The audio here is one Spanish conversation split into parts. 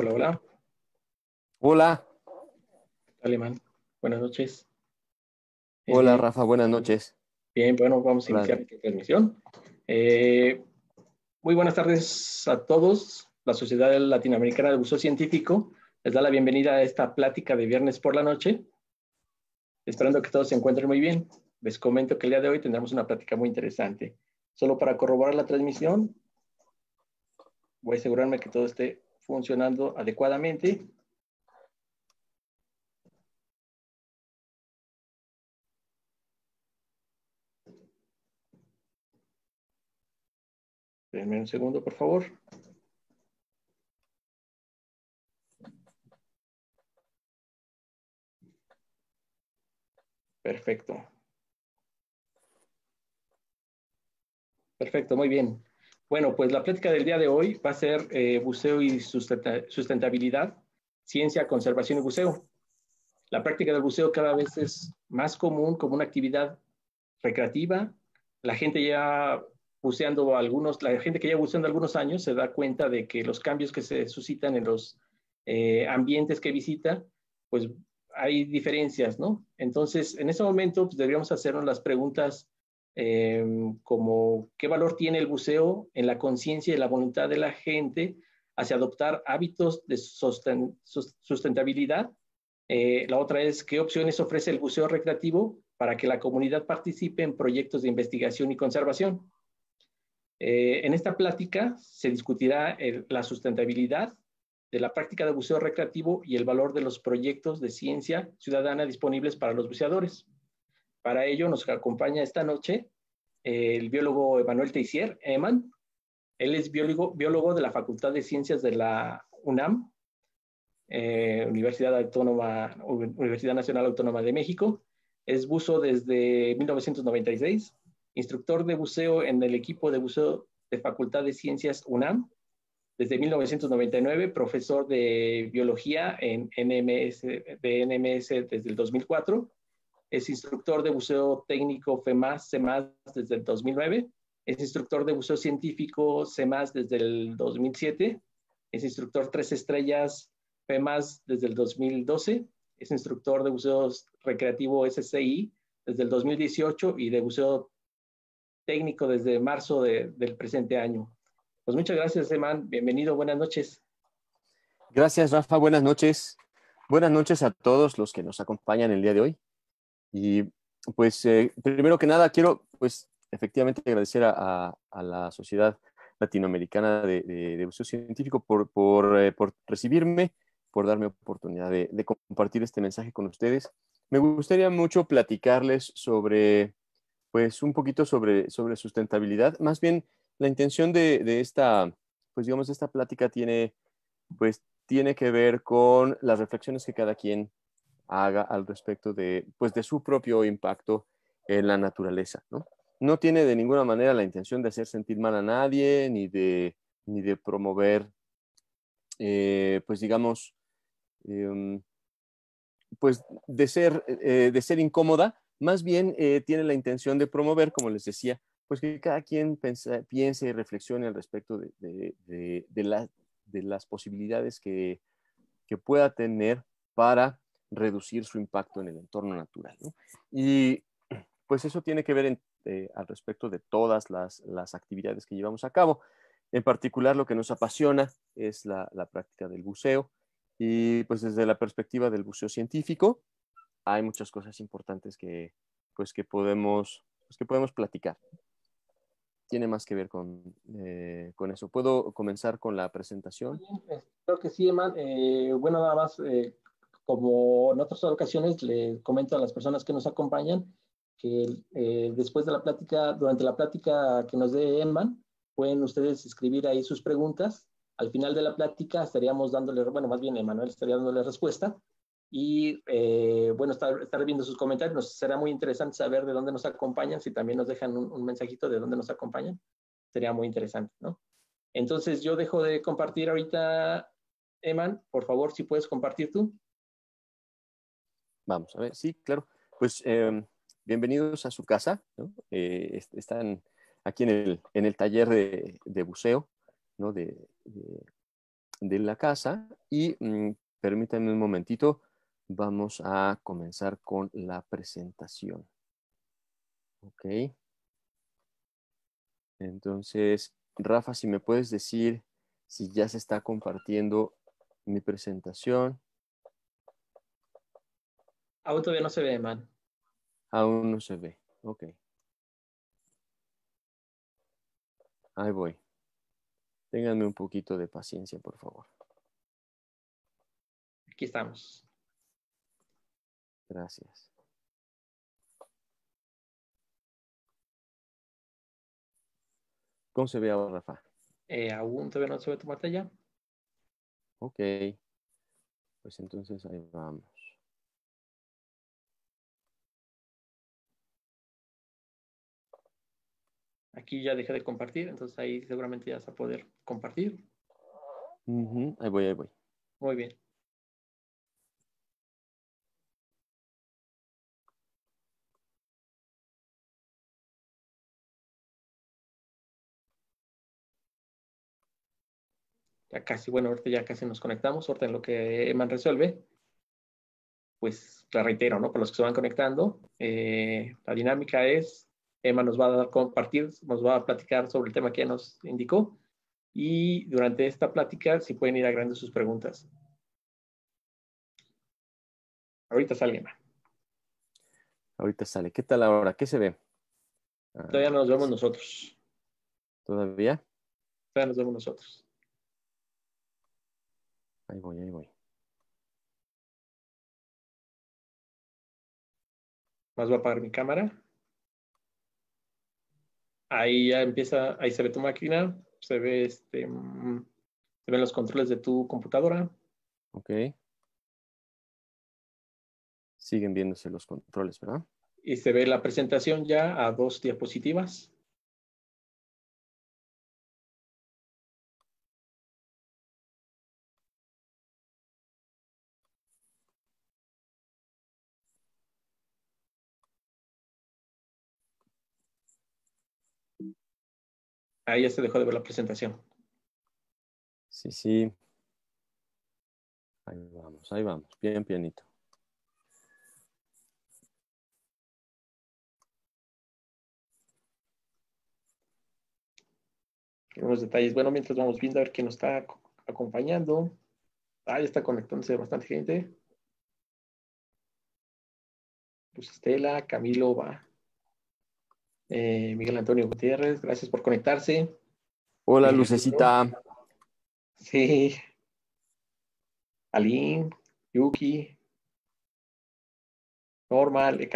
Hola, hola. Hola. Alemán, buenas noches. Hola, eh, Rafa, buenas noches. Bien, bueno, vamos a iniciar la transmisión. Eh, muy buenas tardes a todos. La Sociedad Latinoamericana de Uso Científico les da la bienvenida a esta plática de viernes por la noche. Esperando que todos se encuentren muy bien. Les comento que el día de hoy tendremos una plática muy interesante. Solo para corroborar la transmisión, voy a asegurarme que todo esté funcionando adecuadamente. Denme un segundo, por favor. Perfecto. Perfecto, muy bien. Bueno, pues la plática del día de hoy va a ser eh, buceo y sustentabilidad, ciencia, conservación y buceo. La práctica del buceo cada vez es más común como una actividad recreativa. La gente ya buceando algunos, la gente que ya buceando algunos años se da cuenta de que los cambios que se suscitan en los eh, ambientes que visita, pues hay diferencias, ¿no? Entonces, en ese momento, pues deberíamos hacernos las preguntas Em, como qué valor tiene el buceo en la conciencia y la voluntad de la gente hacia adoptar hábitos de sustentabilidad. Eh, la otra es qué opciones ofrece el buceo recreativo para que la comunidad participe en proyectos de investigación y conservación. Eh, en esta plática se discutirá la sustentabilidad de la práctica de buceo recreativo y el valor de los proyectos de ciencia ciudadana disponibles para los buceadores. Para ello nos acompaña esta noche eh, el biólogo Emanuel Teixier, Eman. Él es biólogo, biólogo de la Facultad de Ciencias de la UNAM, eh, Universidad, Autónoma, Universidad Nacional Autónoma de México. Es buzo desde 1996, instructor de buceo en el equipo de buceo de Facultad de Ciencias UNAM. Desde 1999, profesor de biología en NMS, de NMS desde el 2004 es instructor de buceo técnico FEMAS, CEMAS desde el 2009, es instructor de buceo científico CEMAS desde el 2007, es instructor tres estrellas FEMAS desde el 2012, es instructor de buceo recreativo SCI desde el 2018 y de buceo técnico desde marzo del presente año. Pues muchas gracias, Eman. Bienvenido, buenas noches. Gracias, Rafa. Buenas noches. Buenas noches a todos los que nos acompañan el día de hoy. Y pues, eh, primero que nada, quiero, pues, efectivamente agradecer a, la Sociedad Latinoamericana de, de, Uso Científico por, eh, por, recibirme, por darme oportunidad de, compartir este mensaje con ustedes. Me gustaría mucho platicarles sobre, pues, un poquito sobre, sobre sustentabilidad. Más bien, la intención de, de esta, pues, digamos, esta plática tiene, pues, tiene que ver con las reflexiones que cada quien haga al respecto de, pues, de su propio impacto en la naturaleza. ¿no? tiene de ninguna manera la intención de hacer sentir mal a nadie, ni de, ni de promover, eh, pues digamos, em, pues de ser, eh, de ser incómoda, más bien eh, tiene la intención de promover, como les decía, pues que cada quien piense y reflexione al respecto de, las posibilidades que, pueda tener para reducir su impacto en el entorno natural. Y pues eso tiene que ver eh, al respecto de todas las, las, actividades que llevamos a cabo. En particular, lo que nos apasiona es la, la práctica del buceo. Y pues desde la perspectiva del buceo científico, hay muchas cosas importantes que, pues, que, podemos, pues, que podemos platicar. Tiene más que ver con, eh, con eso. ¿Puedo comenzar con la presentación? Pues, creo que sí, eh, bueno, nada más eh, como en otras ocasiones, le comento a las personas que nos acompañan que eh, después de la plática, durante la plática que nos dé Emman pueden ustedes escribir ahí sus preguntas. Al final de la plática estaríamos dándole, bueno, más bien Emanuel estaría dándole respuesta. Y eh, bueno, estar, viendo sus comentarios, nos será muy interesante saber de dónde nos acompañan, si también nos dejan un, un mensajito de dónde nos acompañan, sería muy interesante, ¿no? Entonces yo dejo de compartir ahorita, Eman, por favor, si puedes compartir tú. Vamos a ver, sí, claro. Pues em, bienvenidos a su casa. Eh, están aquí en el, taller de, buceo ¿no? de, la casa. Y mm, permítanme un momentito, vamos a comenzar con la presentación. Ok. Entonces, Rafa, si me puedes decir si ya se está compartiendo mi presentación. Aún todavía no se ve, man. Aún no se ve. Ok. Ahí voy. Ténganme un poquito de paciencia, por favor. Aquí estamos. Gracias. ¿Cómo se ve ahora, Rafa? Eh, aún todavía no se ve tu pantalla. Ok. Pues entonces ahí vamos. Aquí ya dejé de compartir, entonces ahí seguramente ya vas a poder compartir. Ahí voy, ahí voy. Muy bien. ya casi, bueno, ahorita ya casi nos conectamos, ahorita en lo que Eman resuelve, pues la reitero, ¿no? Para los que se van conectando, eh, la dinámica es Emma nos va a compartir, nos va a platicar sobre el tema que nos indicó y durante esta plática si pueden ir agregando sus preguntas. Ahorita sale Emma. Ahorita sale. ¿Qué tal ahora? ¿Qué se ve? Ah, Todavía nos vemos nosotros. ¿Todavía? Todavía nos vemos nosotros. Ahí voy, ahí voy. Más voy a apagar mi cámara ahí ya empieza, ahí se ve tu máquina, se ve este, mm, se ven los controles de tu computadora. Ok. Siguen viéndose los controles, ¿verdad? Y se ve la presentación ya a dos diapositivas. Ahí ya se dejó de ver la presentación. Sí, sí. Ahí vamos, ahí vamos. Bien, pianito. Unos detalles. Bueno, mientras vamos viendo a ver quién nos está acompañando. Ahí está conectándose bastante gente. Pues Estela, Camilo va. Eh, Miguel Antonio Gutiérrez, gracias por conectarse. Hola, eh, Lucecita. Sí. Alín, Yuki, Normal, eh,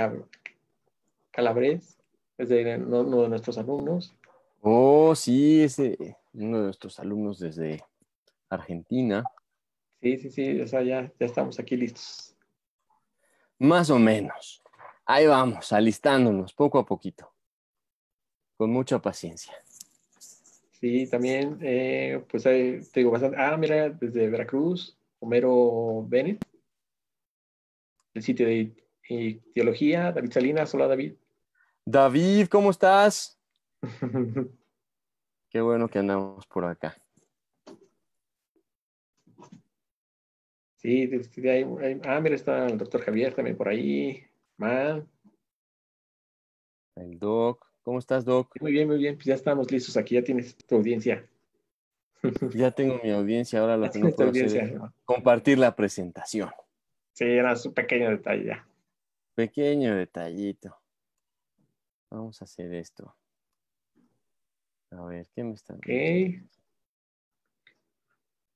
Calabres, es uno de nuestros alumnos. Oh, sí, es uno de nuestros alumnos desde Argentina. Sí, sí, sí, ya, ya estamos aquí listos. Más o menos. Ahí vamos, alistándonos poco a poquito con mucha paciencia. Sí, también, eh, pues tengo te digo bastante. Ah, mira, desde Veracruz, Homero Bennett, el sitio de Teología, David Salinas, hola David. David, ¿cómo estás? Qué bueno que andamos por acá. Sí, este, ahí, ah, mira, está el doctor Javier también por ahí, Man. El doc. ¿Cómo estás, Doc? Muy bien, muy bien. Pues ya estamos listos aquí. Ya tienes tu audiencia. Ya tengo mi audiencia. Ahora lo que compartir la presentación. Sí, era un pequeño detalle Pequeño detallito. Vamos a hacer esto. A ver, ¿qué me está Ok.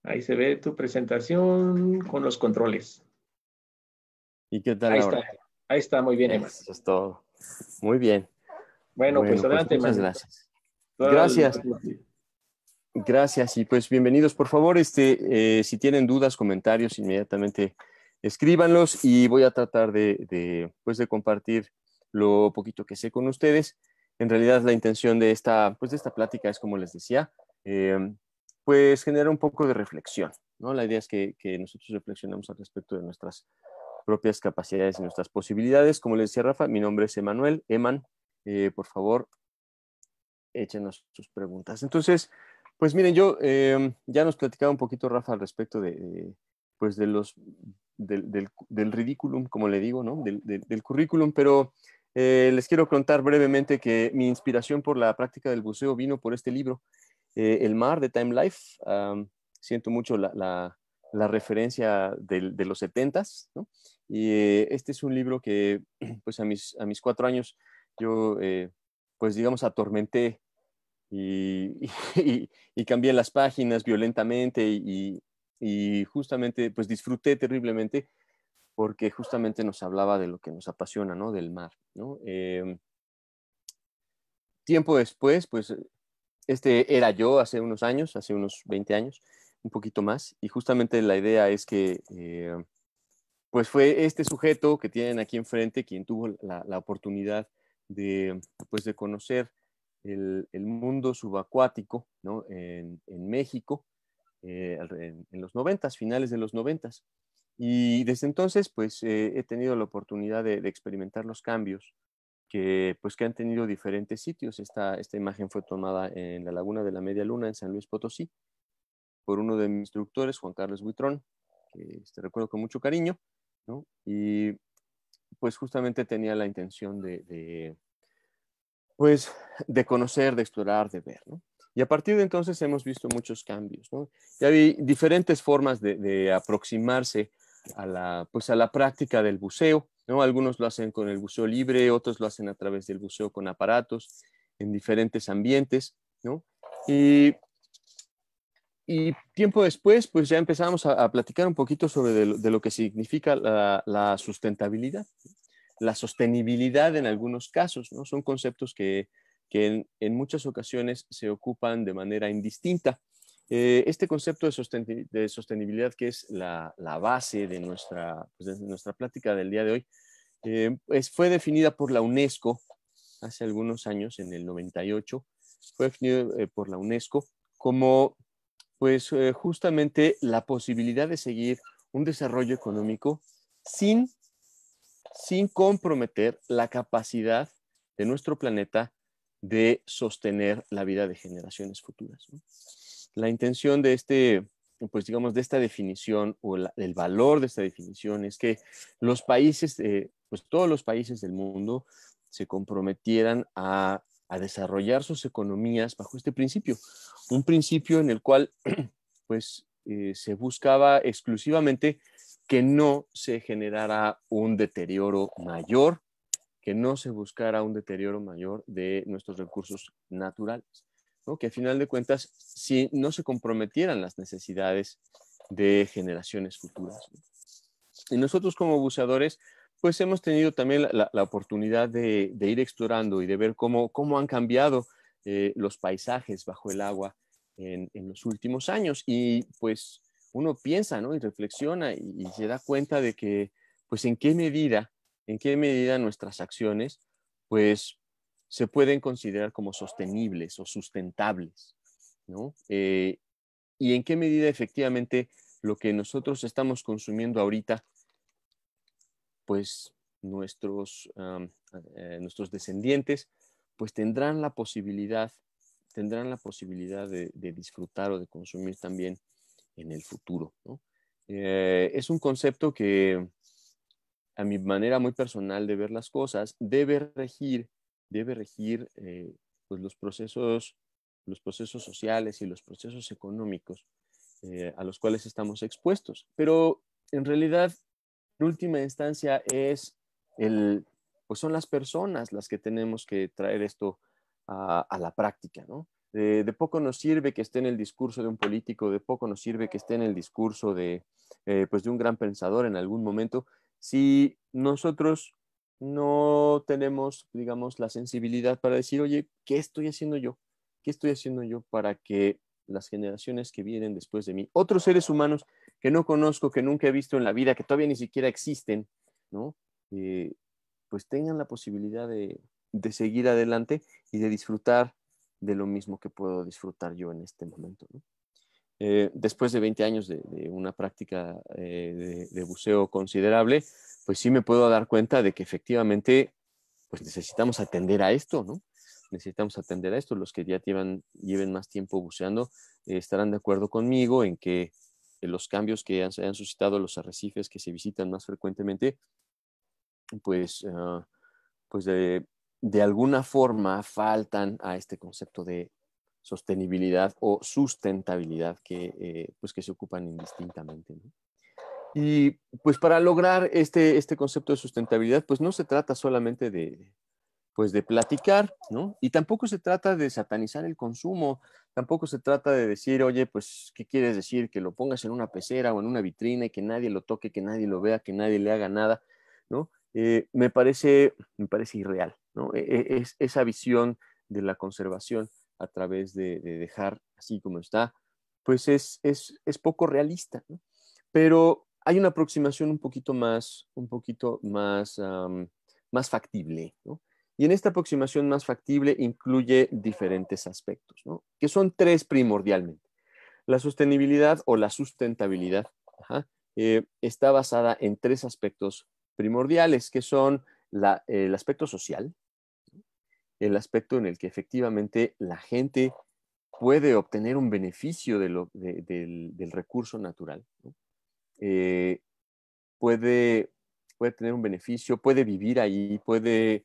Ahí se ve tu presentación con los controles. ¿Y qué tal Ahí Está. Ahí está, muy bien, Emma. Eso es todo. Muy bien. Pues bueno, pues adelante. muchas gracias. Gracias. Gracias y pues bienvenidos. Por favor, este, eh, si tienen dudas, comentarios, inmediatamente escríbanlos y voy a tratar de, pues, de compartir lo poquito que sé con ustedes. En realidad la intención de esta, pues, de esta plática es, como les decía, em, pues generar un poco de reflexión. ¿no? La idea es que, nosotros reflexionemos al respecto de nuestras propias capacidades y nuestras posibilidades. Como les decía Rafa, mi nombre es Emanuel, Eman, eh, por favor, échenos sus preguntas. Entonces, pues miren, yo em, ya nos platicaba un poquito, Rafa, al respecto de, pues de los, del, del, como le digo, ¿no? Del, currículum, pero eh, les quiero contar brevemente que mi inspiración por la práctica del buceo vino por este libro, eh, El mar de Time Life. siento mucho la, la, referencia de los setentas. Y este es un libro que, pues a mis, a mis cuatro años, yo, eh, pues digamos, atormenté y, cambié las páginas violentamente y, justamente, pues disfruté terriblemente porque justamente nos hablaba de lo que nos apasiona, ¿no? Del mar, ¿no? Em, tiempo después, pues este era yo hace unos años, hace unos 20 años, un poquito más, y justamente la idea es que, eh, pues fue este sujeto que tienen aquí enfrente quien tuvo la, la oportunidad de, pues, de conocer el, mundo subacuático en, México eh, en, los noventas, finales de los noventas. Y desde entonces, pues, eh, he tenido la oportunidad de, experimentar los cambios que, pues, que han tenido diferentes sitios. Esta, esta imagen fue tomada en la Laguna de la Media Luna, en San Luis Potosí, por uno de mis instructores, Juan Carlos Buitrón, que te este, recuerdo con mucho cariño. Y pues justamente tenía la intención de, pues, de conocer, de explorar, de ver, Y a partir de entonces hemos visto muchos cambios, ¿no? Ya hay diferentes formas de, aproximarse a la, pues, a la práctica del buceo, ¿no? Algunos lo hacen con el buceo libre, otros lo hacen a través del buceo con aparatos, en diferentes ambientes, ¿no? Y y tiempo después, pues ya empezamos a, platicar un poquito sobre de lo, que significa la, sustentabilidad, la sostenibilidad en algunos casos, ¿no? Son conceptos que, que en, muchas ocasiones se ocupan de manera indistinta. Eh, este concepto de, de, sostenibilidad, que es la, la base de nuestra, pues, nuestra plática del día de hoy, eh, fue definida por la UNESCO hace algunos años, en el 98, fue definida eh, por la UNESCO como pues eh, justamente la posibilidad de seguir un desarrollo económico sin, sin comprometer la capacidad de nuestro planeta de sostener la vida de generaciones futuras. La intención de este, pues digamos, de esta definición o el valor de esta definición es que los países, eh, pues todos los países del mundo se comprometieran a a desarrollar sus economías bajo este principio, un principio en el cual pues eh, se buscaba exclusivamente que no se generara un deterioro mayor, que no se buscara un deterioro mayor de nuestros recursos naturales, que a final de cuentas si no se comprometieran las necesidades de generaciones futuras. Y nosotros como buceadores pues hemos tenido también la, oportunidad de, ir explorando y de ver cómo, han cambiado eh, los paisajes bajo el agua en, los últimos años. Y pues uno piensa, ¿no? Y reflexiona y, se da cuenta de que, pues en qué medida, en qué medida nuestras acciones, pues se pueden considerar como sostenibles o sustentables, ¿no? Eh, y en qué medida efectivamente lo que nosotros estamos consumiendo ahorita pues nuestros, eh, nuestros descendientes pues tendrán la posibilidad, tendrán la posibilidad de, disfrutar o de consumir también en el futuro. Eh, es un concepto que a mi manera muy personal de ver las cosas debe regir, debe regir eh, pues los procesos los procesos sociales y los procesos económicos a los cuales estamos expuestos. Pero en realidad en última instancia es el, pues son las personas las que tenemos que traer esto a, la práctica, De, poco nos sirve que esté en el discurso de un político, de poco nos sirve que esté en el discurso de, eh, pues de un gran pensador en algún momento, si nosotros no tenemos, digamos, la sensibilidad para decir, oye, ¿qué estoy haciendo yo? ¿Qué estoy haciendo yo para que las generaciones que vienen después de mí, otros seres humanos que no conozco, que nunca he visto en la vida, que todavía ni siquiera existen, ¿no? Eh, pues tengan la posibilidad de, de, seguir adelante y de disfrutar de lo mismo que puedo disfrutar yo en este momento. Eh, después de 20 años de, una práctica eh, de, buceo considerable, pues sí me puedo dar cuenta de que efectivamente pues necesitamos atender a esto, ¿no? Necesitamos atender a esto. Los que ya llevan, lleven más tiempo buceando estarán de acuerdo conmigo en que eh, los cambios que han, se han suscitado los arrecifes que se visitan más frecuentemente, pues, ah, pues de, alguna forma faltan a este concepto de sostenibilidad o sustentabilidad que, eh, pues que se ocupan indistintamente. Y pues para lograr este, este concepto de sustentabilidad, pues no se trata solamente de, pues de platicar, ¿no? Y tampoco se trata de satanizar el consumo, tampoco se trata de decir, oye, pues, ¿qué quieres decir? Que lo pongas en una pecera o en una vitrina y que nadie lo toque, que nadie lo vea, que nadie le haga nada, ¿no? Eh, me, parece, me parece irreal, ¿no? E, e, es, esa visión de la conservación a través de, dejar así como está, pues es, poco realista, ¿no? Pero hay una aproximación un poquito más, un poquito más, más factible, ¿no? Y en esta aproximación más factible incluye diferentes aspectos, que son tres primordialmente. La sostenibilidad o la sustentabilidad eh, está basada en tres aspectos primordiales, que son el aspecto social, el aspecto en el que efectivamente la gente puede obtener un beneficio del, recurso natural, eh, puede, puede tener un beneficio, puede vivir ahí, puede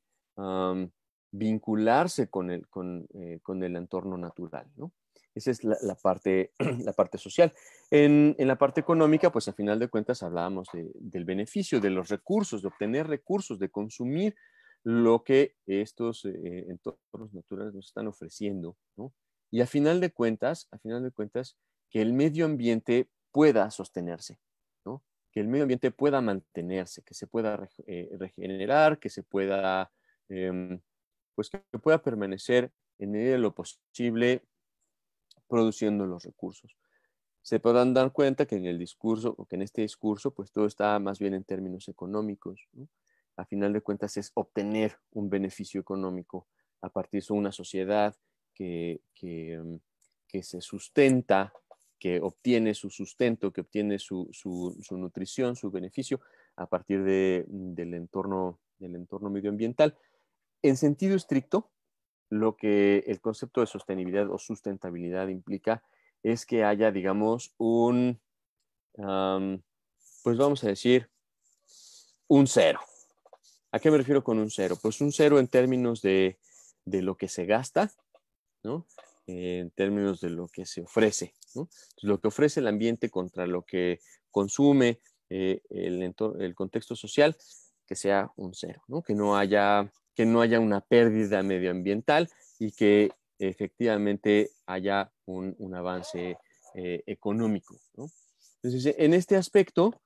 vincularse con el, eh, con, el entorno natural. ¿no? Esa es la, parte, la parte social. En, en, la parte económica, pues a final de cuentas hablábamos del beneficio, de los recursos, de obtener recursos, de consumir lo que estos eh, entornos naturales nos están ofreciendo. ¿no? Y a final de cuentas, a final de cuentas, que el medio ambiente pueda sostenerse, ¿no? que el medio ambiente pueda mantenerse, que se pueda eh, regenerar, que se pueda Em, pues que pueda permanecer en medida de lo posible produciendo los recursos. Se podrán dar cuenta que en el discurso o que en este discurso pues todo está más bien en términos económicos. A final de cuentas es obtener un beneficio económico a partir de una sociedad que, que, em, se sustenta, que obtiene su sustento, que obtiene su, nutrición, su beneficio a partir del, entorno, del entorno medioambiental. En sentido estricto, lo que el concepto de sostenibilidad o sustentabilidad implica es que haya, digamos, un, pues vamos a decir, un cero. ¿A qué me refiero con un cero? Pues un cero en términos de, lo que se gasta, ¿no? en términos de lo que se ofrece, ¿no? lo que ofrece el ambiente contra lo que consume eh, el, el, contexto social, que sea un cero, ¿no? que no haya que no haya una pérdida medioambiental y que efectivamente haya un, avance eh, económico. Entonces, en este aspecto,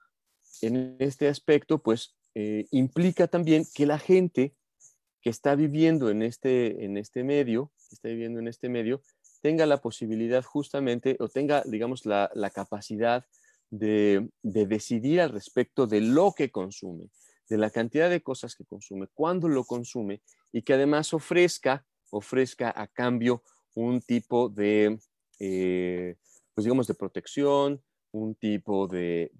en este aspecto, pues eh, implica también que la gente que está viviendo este, en este, medio, que está viviendo en este medio, tenga la posibilidad justamente o tenga, digamos, la, capacidad de, de, decidir al respecto de lo que consume, de la cantidad de cosas que consume, cuándo lo consume y que además ofrezca, ofrezca a cambio un tipo de, eh, pues digamos, de protección, un tipo de,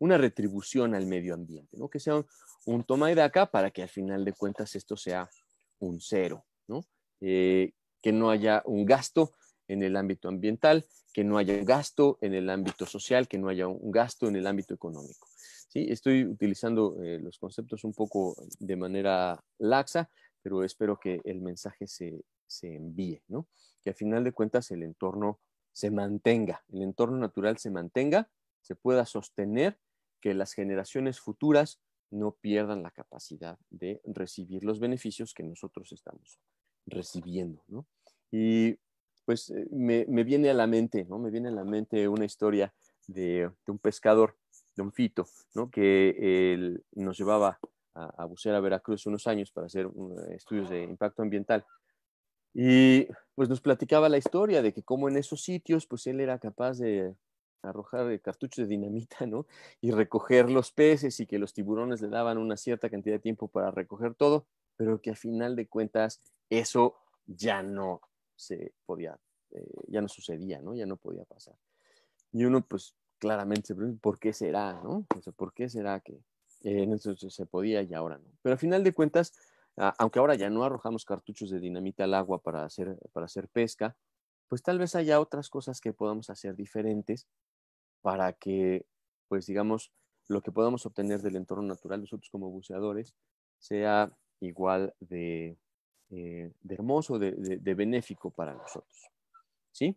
una retribución al medio ambiente, ¿no? Que sea un, toma y daca para que al final de cuentas esto sea un cero, ¿no? Eh, que no haya un gasto en el ámbito ambiental, que no haya un gasto en el ámbito social, que no haya un gasto en el ámbito económico. Sí, estoy utilizando eh, los conceptos un poco de manera laxa, pero espero que el mensaje se, envíe, ¿no? Que al final de cuentas el entorno se mantenga, el entorno natural se mantenga, se pueda sostener, que las generaciones futuras no pierdan la capacidad de recibir los beneficios que nosotros estamos recibiendo, ¿no? Y pues eh, me, viene a la mente, ¿no? Me viene a la mente una historia de un pescador don Fito, ¿no? que él nos llevaba a, a, a Veracruz unos años para hacer uh, estudios de impacto ambiental. Y pues nos platicaba la historia de que como en esos sitios, pues él era capaz de arrojar cartuchos de dinamita, ¿no? Y recoger los peces y que los tiburones le daban una cierta cantidad de tiempo para recoger todo, pero que a final de cuentas eso ya no se podía, eh, ya no sucedía, ¿no? Ya no podía pasar. Y uno pues claramente ¿por qué será, no? O sea, ¿por qué será que eh, en eso se podía y ahora no? Pero a final de cuentas, aunque ahora ya no arrojamos cartuchos de dinamita al agua para hacer, para hacer pesca, pues tal vez haya otras cosas que podamos hacer diferentes para que, pues digamos, lo que podamos obtener del entorno natural nosotros como buceadores sea igual de, eh, hermoso, de, benéfico para nosotros. ¿Sí?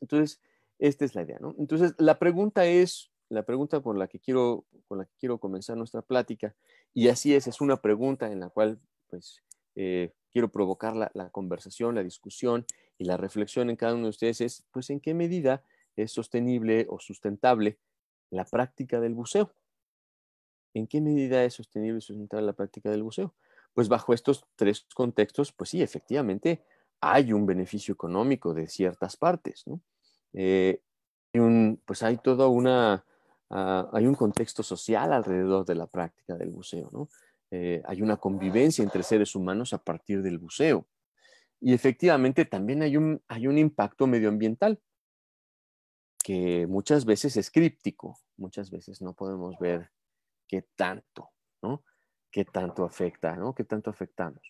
Entonces, esta es la idea, ¿no? Entonces, la pregunta es, la pregunta por la que quiero, con la que quiero comenzar nuestra plática, y así es, es una pregunta en la cual, pues, eh, quiero provocar la, la, conversación, la discusión y la reflexión en cada uno de ustedes es, pues, ¿en qué medida es sostenible o sustentable la práctica del buceo? ¿En qué medida es sostenible y sustentable la práctica del buceo? Pues bajo estos tres contextos, pues sí, efectivamente hay un beneficio económico de ciertas partes, ¿no? Eh, hay un, pues hay toda una, ah, hay un contexto social alrededor de la práctica del buceo, ¿no? Eh, hay una convivencia entre seres humanos a partir del buceo. Y efectivamente también hay un, hay un impacto medioambiental que muchas veces es críptico, muchas veces no podemos ver qué tanto, ¿no? Qué tanto afecta, ¿no? Qué tanto afectamos.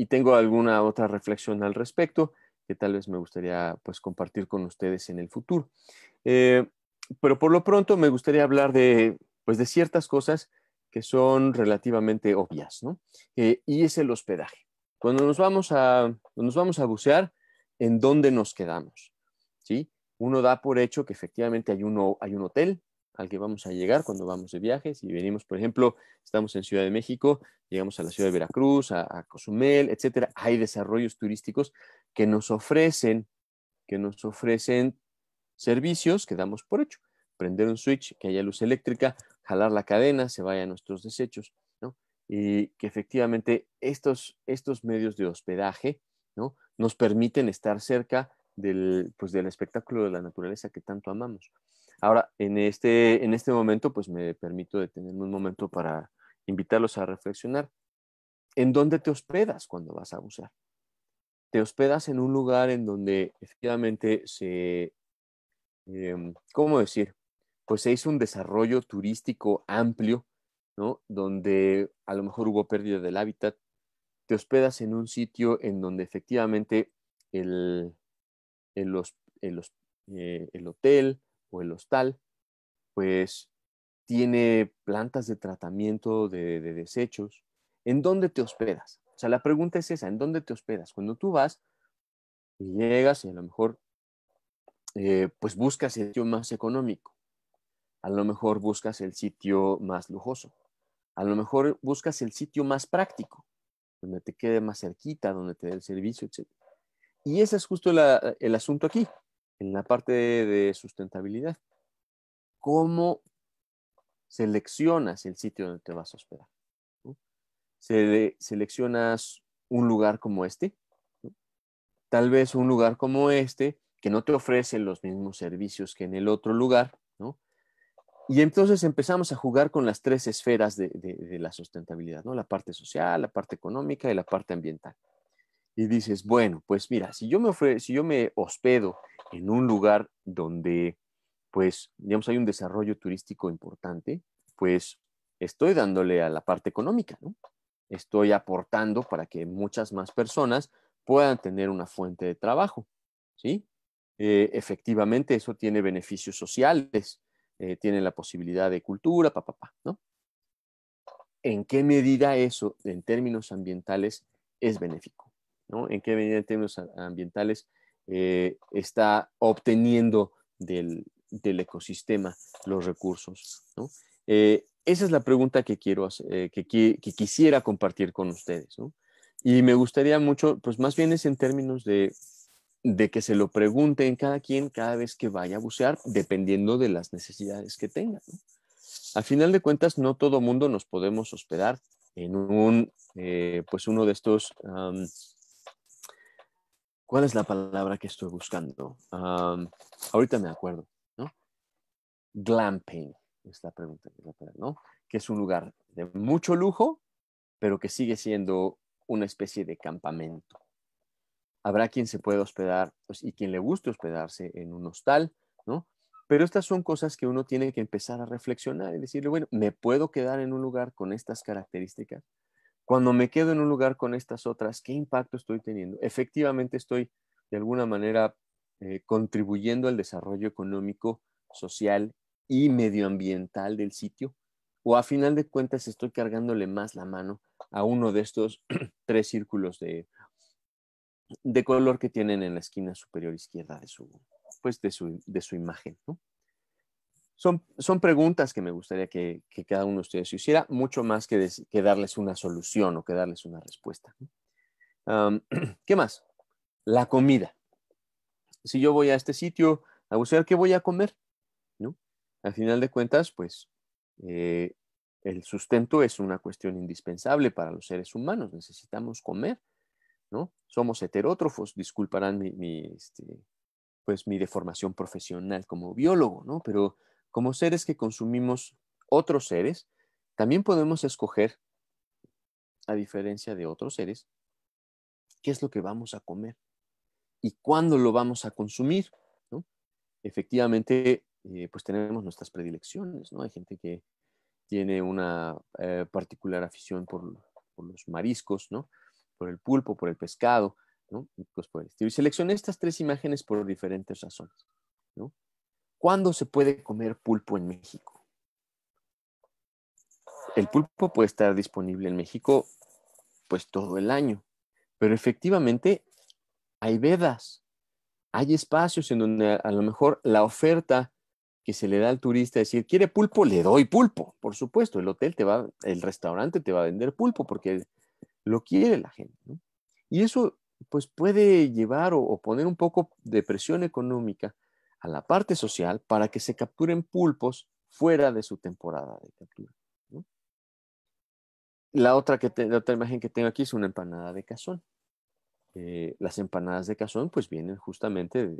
y tengo alguna otra reflexión al respecto que tal vez me gustaría pues, compartir con ustedes en el futuro. Eh, pero por lo pronto me gustaría hablar de, pues, de ciertas cosas que son relativamente obvias, ¿no? Eh, y es el hospedaje. Cuando nos vamos a, nos vamos a bucear, ¿en dónde nos quedamos? ¿Sí? Uno da por hecho que efectivamente hay, uno, hay un hotel al que vamos a llegar cuando vamos de viajes Si venimos, por ejemplo, estamos en Ciudad de México, llegamos a la ciudad de Veracruz, a, a Cozumel, etcétera. Hay desarrollos turísticos que nos ofrecen, que nos ofrecen servicios que damos por hecho. Prender un switch, que haya luz eléctrica, jalar la cadena, se vayan nuestros desechos, Y que efectivamente estos, estos medios de hospedaje, ¿no? Nos permiten estar cerca del, pues, del espectáculo de la naturaleza que tanto amamos. Ahora, en este, en este momento, pues me permito detenerme un momento para invitarlos a reflexionar. ¿En dónde te hospedas cuando vas a bucear? te hospedas en un lugar en donde efectivamente se, em, ¿cómo decir? Pues se hizo un desarrollo turístico amplio, ¿no? Donde a lo mejor hubo pérdida del hábitat. Te hospedas en un sitio en donde efectivamente el, el, eh, hotel o el hostal, pues tiene plantas de tratamiento de, de desechos. ¿En dónde te hospedas? O sea, la pregunta es esa, ¿en dónde te hospedas? Cuando tú vas y llegas y a lo mejor eh, pues buscas el sitio más económico, a lo mejor buscas el sitio más lujoso, a lo mejor buscas el sitio más práctico, donde te quede más cerquita, donde te dé el servicio, etc. Y ese es justo el asunto aquí, en la parte de sustentabilidad. ¿Cómo seleccionas el sitio donde te vas a hospedar? se seleccionas un lugar como este, tal vez un lugar como este que no te ofrece los mismos servicios que en el otro lugar, ¿no? Y entonces empezamos a jugar con las tres esferas de, la sustentabilidad, ¿no? La parte social, la parte económica y la parte ambiental. Y dices, bueno, pues mira, si yo me, si yo me hospedo en un lugar donde, pues, digamos, hay un desarrollo turístico importante, pues estoy dándole a la parte económica, ¿no? estoy aportando para que muchas más personas puedan tener una fuente de trabajo. ¿sí? Eh, efectivamente, eso tiene beneficios sociales, eh, tiene la posibilidad de cultura, papá, ¿no? ¿En qué medida eso, en términos ambientales, es benéfico? ¿no? ¿En qué medida, en términos ambientales, eh, está obteniendo del, del, ecosistema los recursos? ¿no? Esa es la pregunta que quiero eh, que, quisiera compartir con ustedes, Y me gustaría mucho, pues más bien es en términos de, que se lo pregunten cada quien cada vez que vaya a bucear, dependiendo de las necesidades que tenga. Al A final de cuentas, no todo mundo nos podemos hospedar en un, eh, pues uno de estos, ¿cuál es la palabra que estoy buscando? ahorita me acuerdo, ¿no? Glamping es pregunta, ¿no? Que es un lugar de mucho lujo, pero que sigue siendo una especie de campamento. Habrá quien se pueda hospedar pues, y quien le guste hospedarse en un hostal, ¿no? Pero estas son cosas que uno tiene que empezar a reflexionar y decirle, bueno, ¿me puedo quedar en un lugar con estas características? Cuando me quedo en un lugar con estas otras, ¿qué impacto estoy teniendo? Efectivamente estoy de alguna manera eh, contribuyendo al desarrollo económico, social y medioambiental del sitio? ¿O a final de cuentas estoy cargándole más la mano a uno de estos tres círculos de, de color que tienen en la esquina superior izquierda de su, pues de su, imagen? Son, son, preguntas que me gustaría que, cada uno de ustedes hiciera, mucho más que, que darles una solución o que darles una respuesta. ¿Qué más? La comida. Si yo voy a este sitio a usted qué voy a comer, al final de cuentas, pues eh, el sustento es una cuestión indispensable para los seres humanos, necesitamos comer, ¿no? Somos heterótrofos, disculparán mi, este, pues, mi deformación profesional como biólogo, ¿no? Pero como seres que consumimos otros seres, también podemos escoger, a diferencia de otros seres, qué es lo que vamos a comer y cuándo lo vamos a consumir. ¿no? Efectivamente, eh, pues tenemos nuestras predilecciones, ¿no? Hay gente que tiene una eh, particular afición por, los mariscos, ¿no? Por el pulpo, por el pescado, ¿no? Y, seleccioné estas tres imágenes por diferentes razones, ¿no? ¿Cuándo se puede comer pulpo en México? El pulpo puede estar disponible en México pues todo el año, pero efectivamente hay vedas, hay espacios en donde a lo mejor la oferta que se le da al turista decir, ¿quiere pulpo? Le doy pulpo. Por supuesto, el hotel te va, el restaurante te va a vender pulpo porque lo quiere la gente. Y eso pues puede llevar o, poner un poco de presión económica a la parte social para que se capturen pulpos fuera de su temporada de captura. La, otra que otra imagen que tengo aquí es una empanada de cazón. Eh, las empanadas de cazón pues vienen justamente,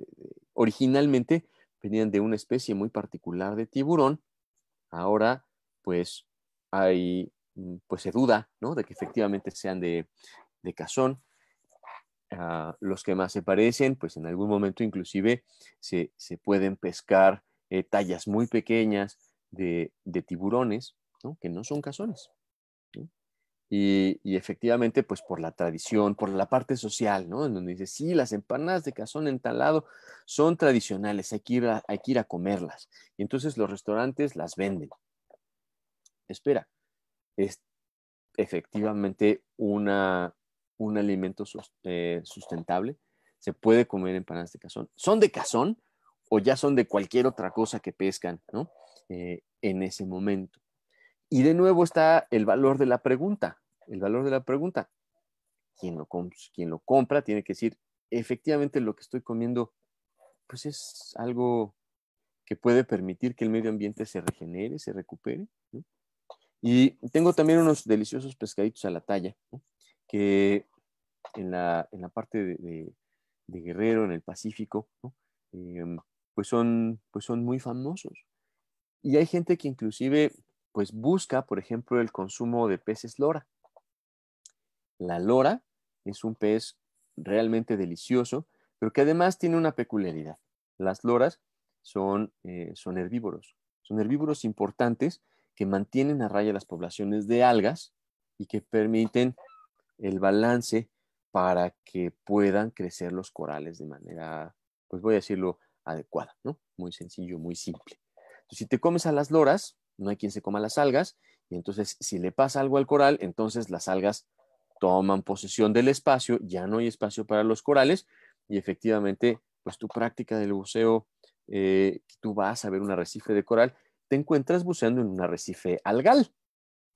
originalmente venían de una especie muy particular de tiburón. Ahora, pues, hay, mm, pues se duda, ¿no? De que efectivamente sean de, de cazón. Ah, los que más se parecen, pues en algún momento inclusive se, se pueden pescar eh, tallas muy pequeñas de, de tiburones, ¿no? Que no son cazones. Y, efectivamente, pues por la tradición, por la parte social, ¿no? En donde dice, sí, las empanadas de cazón en tal lado son tradicionales, hay que, ir a, hay que ir a comerlas. Y entonces los restaurantes las venden. Espera, es efectivamente un alimento eh, sustentable. Se puede comer empanadas de cazón. ¿Son de cazón o ya son de cualquier otra cosa que pescan, ¿no? Eh, en ese momento. Y de nuevo está el valor de la pregunta, el valor de la pregunta. Quien lo, quien lo compra tiene que decir, efectivamente lo que estoy comiendo, pues es algo que puede permitir que el medio ambiente se regenere, se recupere. Y tengo también unos deliciosos pescaditos a la talla, que en la, parte de, Guerrero, en el Pacífico, em, pues, son, pues son muy famosos. Y hay gente que inclusive pues busca, por ejemplo, el consumo de peces lora. La lora es un pez realmente delicioso, pero que además tiene una peculiaridad. Las loras son, eh, son herbívoros, son herbívoros importantes que mantienen a raya las poblaciones de algas y que permiten el balance para que puedan crecer los corales de manera, pues voy a decirlo, adecuada, ¿no? Muy sencillo, muy simple. si te comes a las loras, no hay quien se coma las algas, y entonces si le pasa algo al coral, entonces las algas toman posesión del espacio, ya no hay espacio para los corales, y efectivamente, pues tu práctica del buceo, eh, tú vas a ver un arrecife de coral, te encuentras buceando en un arrecife algal,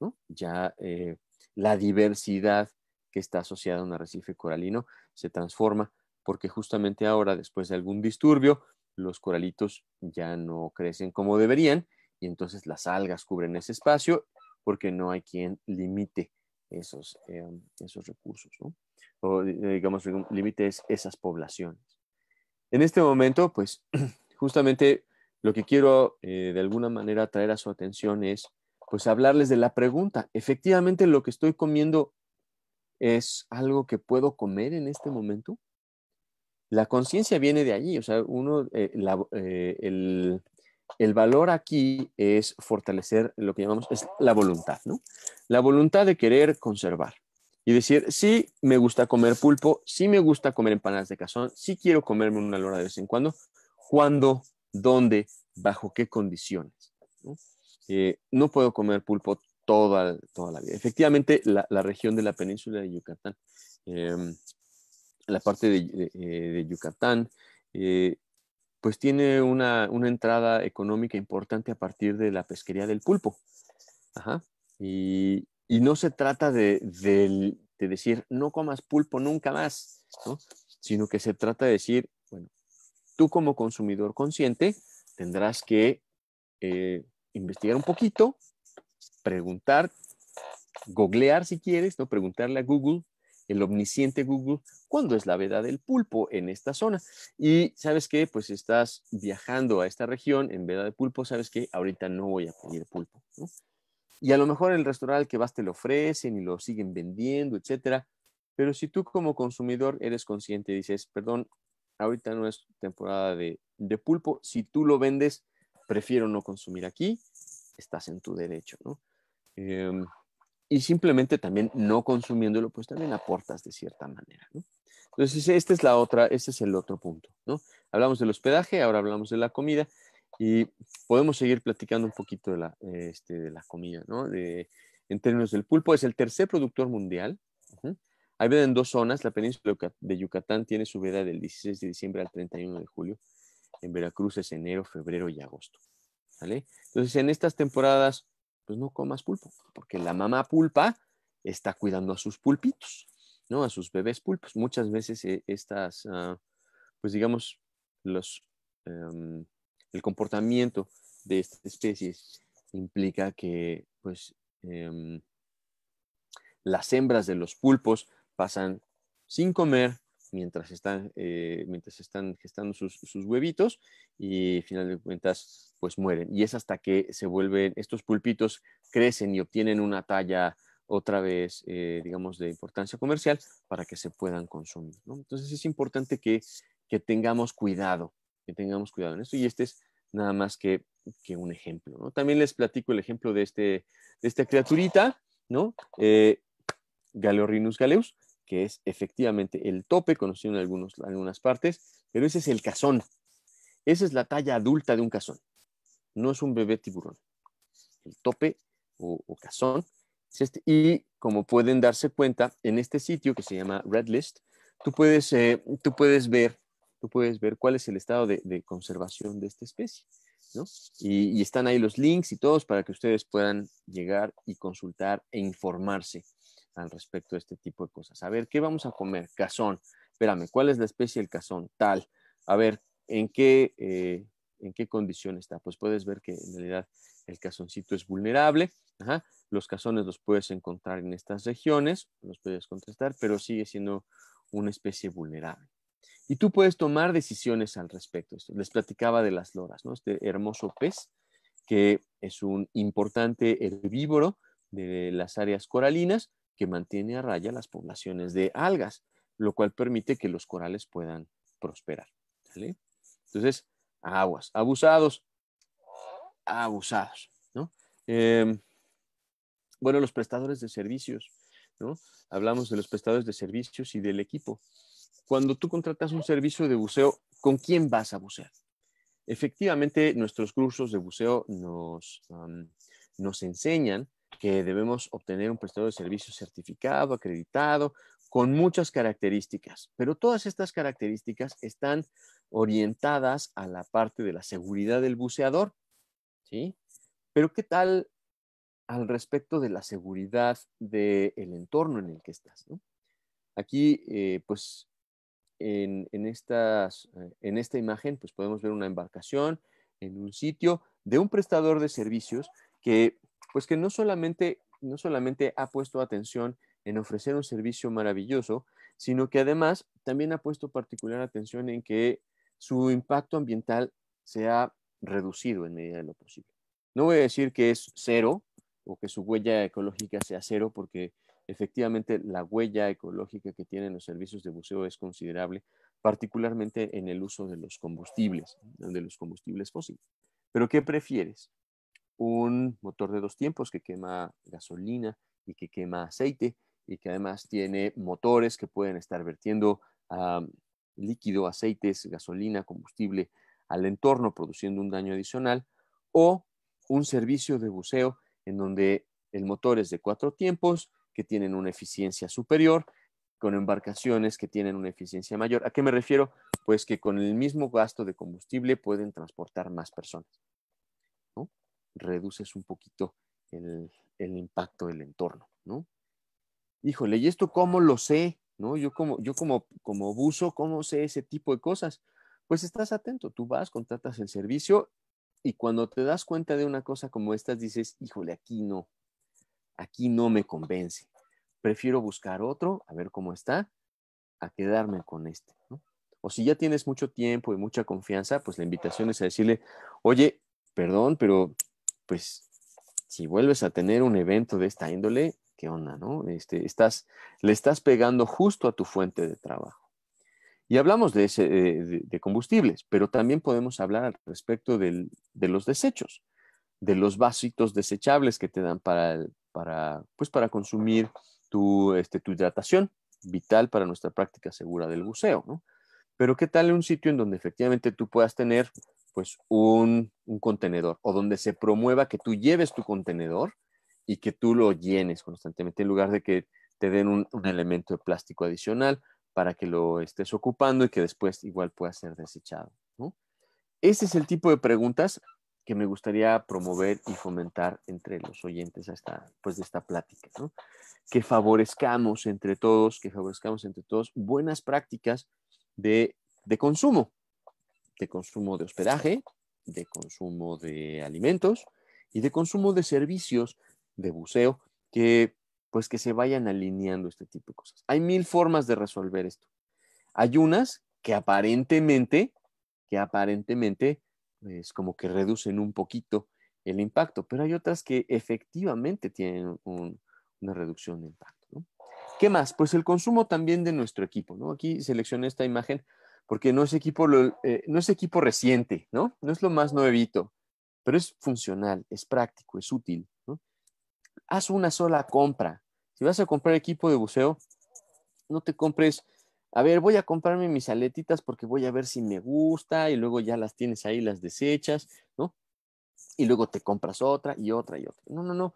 ¿no? Ya eh, la diversidad que está asociada a un arrecife coralino se transforma porque justamente ahora, después de algún disturbio, los coralitos ya no crecen como deberían y entonces las algas cubren ese espacio porque no hay quien limite esos, eh, esos recursos, ¿no? o eh, digamos, limite es esas poblaciones. En este momento, pues justamente lo que quiero eh, de alguna manera traer a su atención es, pues hablarles de la pregunta, efectivamente lo que estoy comiendo es algo que puedo comer en este momento. La conciencia viene de allí, o sea, uno, el, el valor aquí es fortalecer lo que llamamos es la voluntad, ¿no? La voluntad de querer conservar y decir, sí, me gusta comer pulpo, sí me gusta comer empanadas de cazón, sí quiero comerme una lora de vez en cuando, ¿cuándo, dónde, bajo qué condiciones? ¿no? Eh, no puedo comer pulpo toda, toda la vida. Efectivamente, la, región de la península de Yucatán, em, la parte de, eh, Yucatán, eh, pues tiene una, entrada económica importante a partir de la pesquería del pulpo. Ajá. Y, no se trata de, decir, no comas pulpo nunca más, sino que se trata de decir, bueno, tú como consumidor consciente tendrás que eh, investigar un poquito, preguntar, googlear si quieres, ¿no? preguntarle a Google el omnisciente Google cuándo es la veda del pulpo en esta zona. Y sabes qué, pues estás viajando a esta región en veda de pulpo, sabes qué, ahorita no voy a pedir pulpo. ¿no? Y a lo mejor el restaurante que vas te lo ofrecen y lo siguen vendiendo, etcétera. Pero si tú como consumidor eres consciente y dices, perdón, ahorita no es temporada de, de pulpo, si tú lo vendes, prefiero no consumir aquí, estás en tu derecho, ¿no? Em, y simplemente también no consumiéndolo, pues también aportas de cierta manera, Entonces, esta es la otra, este es el otro punto, ¿no? Hablamos del hospedaje, ahora hablamos de la comida y podemos seguir platicando un poquito de la, eh, este, la comida, ¿no? De, en términos del pulpo, es el tercer productor mundial. Hay veda en dos zonas. La península de Yucatán tiene su veda del 16 de diciembre al 31 de julio. En Veracruz es enero, febrero y agosto. Entonces, en estas temporadas pues no comas pulpo, porque la mamá pulpa está cuidando a sus pulpitos, ¿no? A sus bebés pulpos. Muchas veces eh, estas, ah, pues digamos, los, em, el comportamiento de estas especies implica que, pues, em, las hembras de los pulpos pasan sin comer mientras están, eh, mientras están gestando sus, huevitos y al final de cuentas pues mueren. Y es hasta que se vuelven, estos pulpitos crecen y obtienen una talla otra vez, eh, digamos, de importancia comercial para que se puedan consumir. Entonces es importante que, tengamos cuidado, que tengamos cuidado en esto. Y este es nada más que, un ejemplo. También les platico el ejemplo de, este, de esta criaturita, ¿no? Eh, galeus, que es efectivamente el tope, conocido en, algunos, algunas partes, pero ese es el cazón. Esa es la talla adulta de un cazón. No es un bebé tiburón. El tope o, cazón este. Y como pueden darse cuenta, en este sitio que se llama Red List, tú puedes, eh, tú puedes, ver, tú puedes ver cuál es el estado de, conservación de esta especie. Y, y, están ahí los links y todos para que ustedes puedan llegar y consultar e informarse al respecto de este tipo de cosas. A ver, ¿qué vamos a comer? Cazón. Espérame, ¿cuál es la especie del cazón? Tal. A ver, ¿en qué, eh, condición está? Pues puedes ver que en realidad el cazoncito es vulnerable. Los cazones los puedes encontrar en estas regiones, los puedes contestar, pero sigue siendo una especie vulnerable. Y tú puedes tomar decisiones al respecto. Les platicaba de las loras, ¿no? Este hermoso pez que es un importante herbívoro de las áreas coralinas, que mantiene a raya las poblaciones de algas, lo cual permite que los corales puedan prosperar. Entonces, aguas, abusados, abusados. ¿no? Em, bueno, los prestadores de servicios. ¿no? Hablamos de los prestadores de servicios y del equipo. Cuando tú contratas un servicio de buceo, ¿con quién vas a bucear? Efectivamente, nuestros cursos de buceo nos, nos enseñan que debemos obtener un prestador de servicios certificado, acreditado, con muchas características. Pero todas estas características están orientadas a la parte de la seguridad del buceador. ¿sí? Pero ¿qué tal al respecto de la seguridad del entorno en el que estás? Aquí, eh, pues, en, eh, en esta imagen, pues podemos ver una embarcación en un sitio de un prestador de servicios que pues que no solamente, no solamente ha puesto atención en ofrecer un servicio maravilloso, sino que además también ha puesto particular atención en que su impacto ambiental se ha reducido en medida de lo posible. No voy a decir que es cero o que su huella ecológica sea cero, porque efectivamente la huella ecológica que tienen los servicios de buceo es considerable, particularmente en el uso de los combustibles, de los combustibles fósiles. Pero ¿qué prefieres? un motor de dos tiempos que quema gasolina y que quema aceite y que además tiene motores que pueden estar vertiendo ah, líquido, aceites, gasolina, combustible al entorno, produciendo un daño adicional, o un servicio de buceo en donde el motor es de cuatro tiempos, que tienen una eficiencia superior, con embarcaciones que tienen una eficiencia mayor. ¿A qué me refiero? Pues que con el mismo gasto de combustible pueden transportar más personas reduces un poquito el, impacto del entorno, ¿no? Híjole, ¿y esto cómo lo sé? ¿No? Yo como, yo como, como buzo, ¿cómo sé ese tipo de cosas? Pues estás atento, tú vas, contratas el servicio y cuando te das cuenta de una cosa como estas, dices, híjole, aquí no, aquí no me convence. Prefiero buscar otro, a ver cómo está, a quedarme con este. ¿no? O si ya tienes mucho tiempo y mucha confianza, pues la invitación es a decirle, oye, perdón, pero pues si vuelves a tener un evento de esta índole, ¿qué onda, no? Este, estás, le estás pegando justo a tu fuente de trabajo. Y hablamos de, combustibles, pero también podemos hablar al respecto de los desechos, de los vasitos desechables que te dan para, para, pues para consumir tu, este, tu hidratación, vital para nuestra práctica segura del buceo, ¿no? Pero ¿qué tal un sitio en donde efectivamente tú puedas tener pues un, contenedor o donde se promueva que tú lleves tu contenedor y que tú lo llenes constantemente en lugar de que te den un, elemento de plástico adicional para que lo estés ocupando y que después igual pueda ser desechado. ¿no? Ese es el tipo de preguntas que me gustaría promover y fomentar entre los oyentes hasta, pues, de esta plática, ¿no? que favorezcamos entre todos, que favorezcamos entre todos buenas prácticas de, de consumo, de consumo de hospedaje, de consumo de alimentos y de consumo de servicios de buceo que pues que se vayan alineando este tipo de cosas. Hay mil formas de resolver esto. Hay unas que aparentemente, que aparentemente es pues, como que reducen un poquito el impacto, pero hay otras que efectivamente tienen una reducción de impacto. ¿Qué más? Pues el consumo también de nuestro equipo. ¿no? Aquí seleccioné esta imagen porque no es equipo, eh, no es equipo reciente, ¿no? No es lo más nuevito, pero es funcional, es práctico, es útil, ¿no? Haz una sola compra. Si vas a comprar equipo de buceo, no te compres, a ver, voy a comprarme mis aletitas porque voy a ver si me gusta y luego ya las tienes ahí, las desechas, ¿no? Y luego te compras otra y otra y otra. No, no, no.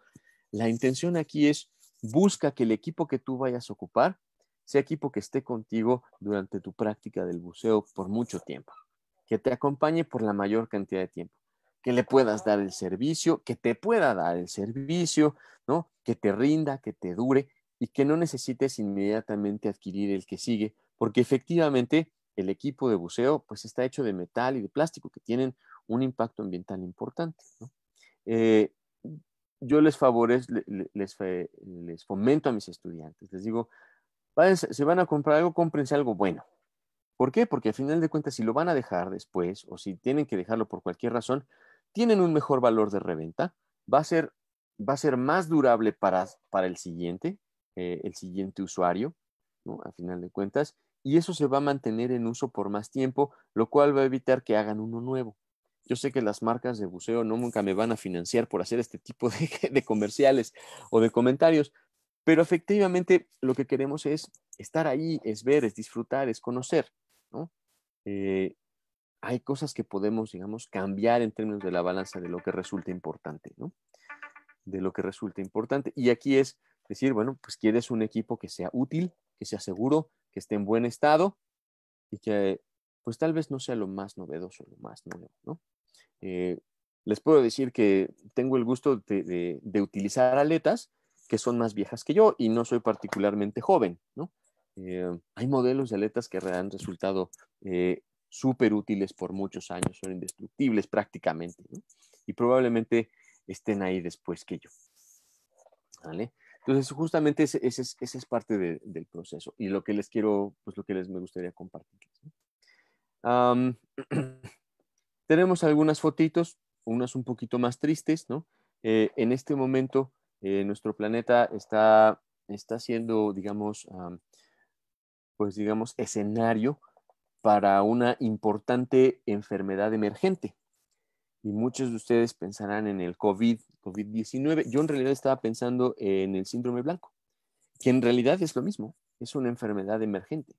La intención aquí es busca que el equipo que tú vayas a ocupar sea equipo que esté contigo durante tu práctica del buceo por mucho tiempo, que te acompañe por la mayor cantidad de tiempo, que le puedas dar el servicio, que te pueda dar el servicio, ¿no? Que te rinda, que te dure y que no necesites inmediatamente adquirir el que sigue, porque efectivamente el equipo de buceo pues está hecho de metal y de plástico que tienen un impacto ambiental importante, ¿no? Eh, yo les favorezco, les, fomento a mis estudiantes, les digo, se si van a comprar algo, cómprense algo bueno. ¿Por qué? Porque al final de cuentas, si lo van a dejar después o si tienen que dejarlo por cualquier razón, tienen un mejor valor de reventa, va a ser, va a ser más durable para, para el siguiente, eh, el siguiente usuario, a Al final de cuentas, y eso se va a mantener en uso por más tiempo, lo cual va a evitar que hagan uno nuevo. Yo sé que las marcas de buceo no nunca me van a financiar por hacer este tipo de comerciales o de comentarios, pero efectivamente lo que queremos es estar ahí, es ver, es disfrutar, es conocer, ¿no? Eh, hay cosas que podemos, digamos, cambiar en términos de la balanza de lo que resulta importante, ¿no? De lo que resulta importante. Y aquí es decir, bueno, pues quieres un equipo que sea útil, que sea seguro, que esté en buen estado y que, pues tal vez no sea lo más novedoso, lo más nuevo, ¿no? Eh, les puedo decir que tengo el gusto de, de utilizar aletas que son más viejas que yo y no soy particularmente joven, ¿no? Eh, hay modelos de aletas que han resultado eh, súper útiles por muchos años, son indestructibles prácticamente, ¿no? y probablemente estén ahí después que yo. ¿Vale? Entonces, justamente ese, es, parte del proceso y lo que les quiero, pues lo que les me gustaría compartir. tenemos algunas fotitos, unas un poquito más tristes, ¿no? Eh, en este momento eh, nuestro planeta está, está siendo, digamos, pues digamos, escenario para una importante enfermedad emergente. Y muchos de ustedes pensarán en el COVID, COVID-19. Yo en realidad estaba pensando en el síndrome blanco, que en realidad es lo mismo, es una enfermedad emergente.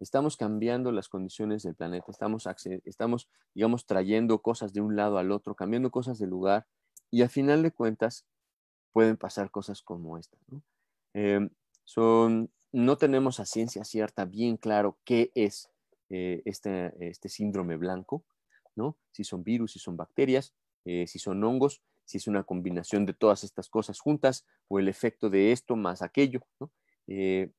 Estamos cambiando las condiciones del planeta, estamos, estamos, digamos, trayendo cosas de un lado al otro, cambiando cosas de lugar, y a final de cuentas, pueden pasar cosas como esta. ¿no? Em, son, no tenemos a ciencia cierta bien claro qué es eh, este, síndrome blanco, ¿no? si son virus, si son bacterias, eh, si son hongos, si es una combinación de todas estas cosas juntas o el efecto de esto más aquello. Eh,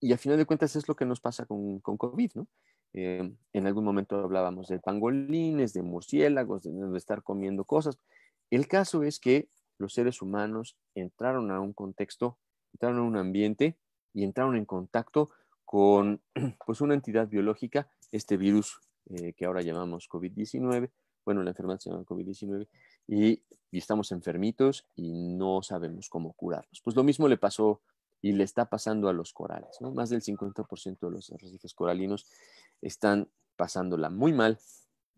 y a final de cuentas es lo que nos pasa con, COVID. ¿no? Em, en algún momento hablábamos de pangolines, de murciélagos, de estar comiendo cosas. El caso es que los seres humanos entraron a un contexto, entraron a un ambiente y entraron en contacto con pues, una entidad biológica, este virus eh, que ahora llamamos COVID-19, bueno, la enfermedad se llama COVID-19, y, estamos enfermitos y no sabemos cómo curarnos. Pues lo mismo le pasó y le está pasando a los corales, ¿no? Más del 50% de los arrecifes coralinos están pasándola muy mal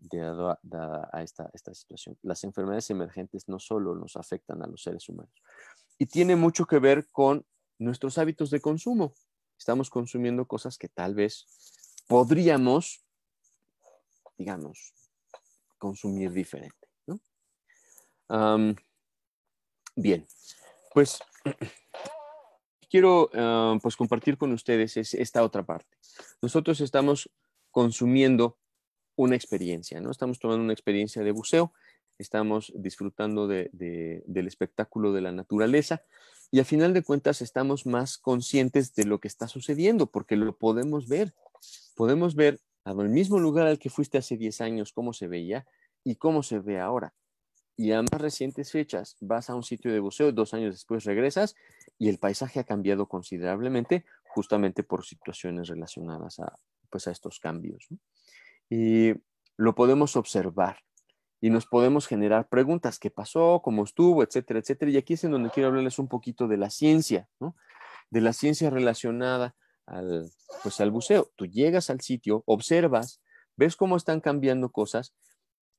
a, dada a esta, situación. Las enfermedades emergentes no solo nos afectan a los seres humanos, y tiene mucho que ver con nuestros hábitos de consumo. Estamos consumiendo cosas que tal vez podríamos, digamos, consumir diferente. bien, pues quiero eh, pues compartir con ustedes esta otra parte. Nosotros estamos consumiendo una experiencia, ¿no? Estamos tomando una experiencia de buceo, estamos disfrutando del espectáculo de la naturaleza y a final de cuentas estamos más conscientes de lo que está sucediendo porque lo podemos ver. Podemos ver al mismo lugar al que fuiste hace 10 años cómo se veía y cómo se ve ahora. Y a más recientes fechas vas a un sitio de buceo, dos años después regresas y el paisaje ha cambiado considerablemente justamente por situaciones relacionadas a, pues, a estos cambios. ¿no? y lo podemos observar y nos podemos generar preguntas, qué pasó, cómo estuvo, etcétera, etcétera. Y aquí es en donde quiero hablarles un poquito de la ciencia, ¿no? De la ciencia relacionada al, pues, al buceo. Tú llegas al sitio, observas, ves cómo están cambiando cosas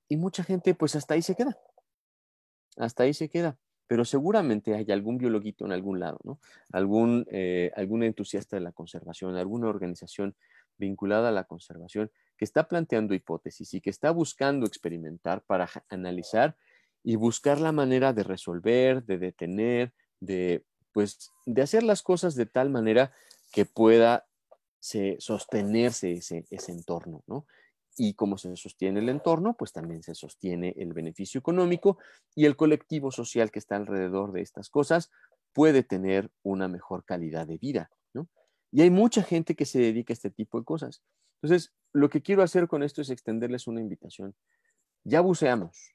y mucha gente pues hasta ahí se queda. Hasta ahí se queda. Pero seguramente hay algún biologuito en algún lado, ¿no? Algún, eh, algún entusiasta de la conservación, alguna organización vinculada a la conservación que está planteando hipótesis y que está buscando experimentar para analizar y buscar la manera de resolver, de detener, de, pues, de hacer las cosas de tal manera que pueda se, sostenerse ese, entorno, ¿no? y como se sostiene el entorno, pues también se sostiene el beneficio económico y el colectivo social que está alrededor de estas cosas puede tener una mejor calidad de vida. ¿no? Y hay mucha gente que se dedica a este tipo de cosas. Entonces, lo que quiero hacer con esto es extenderles una invitación. Ya buceamos,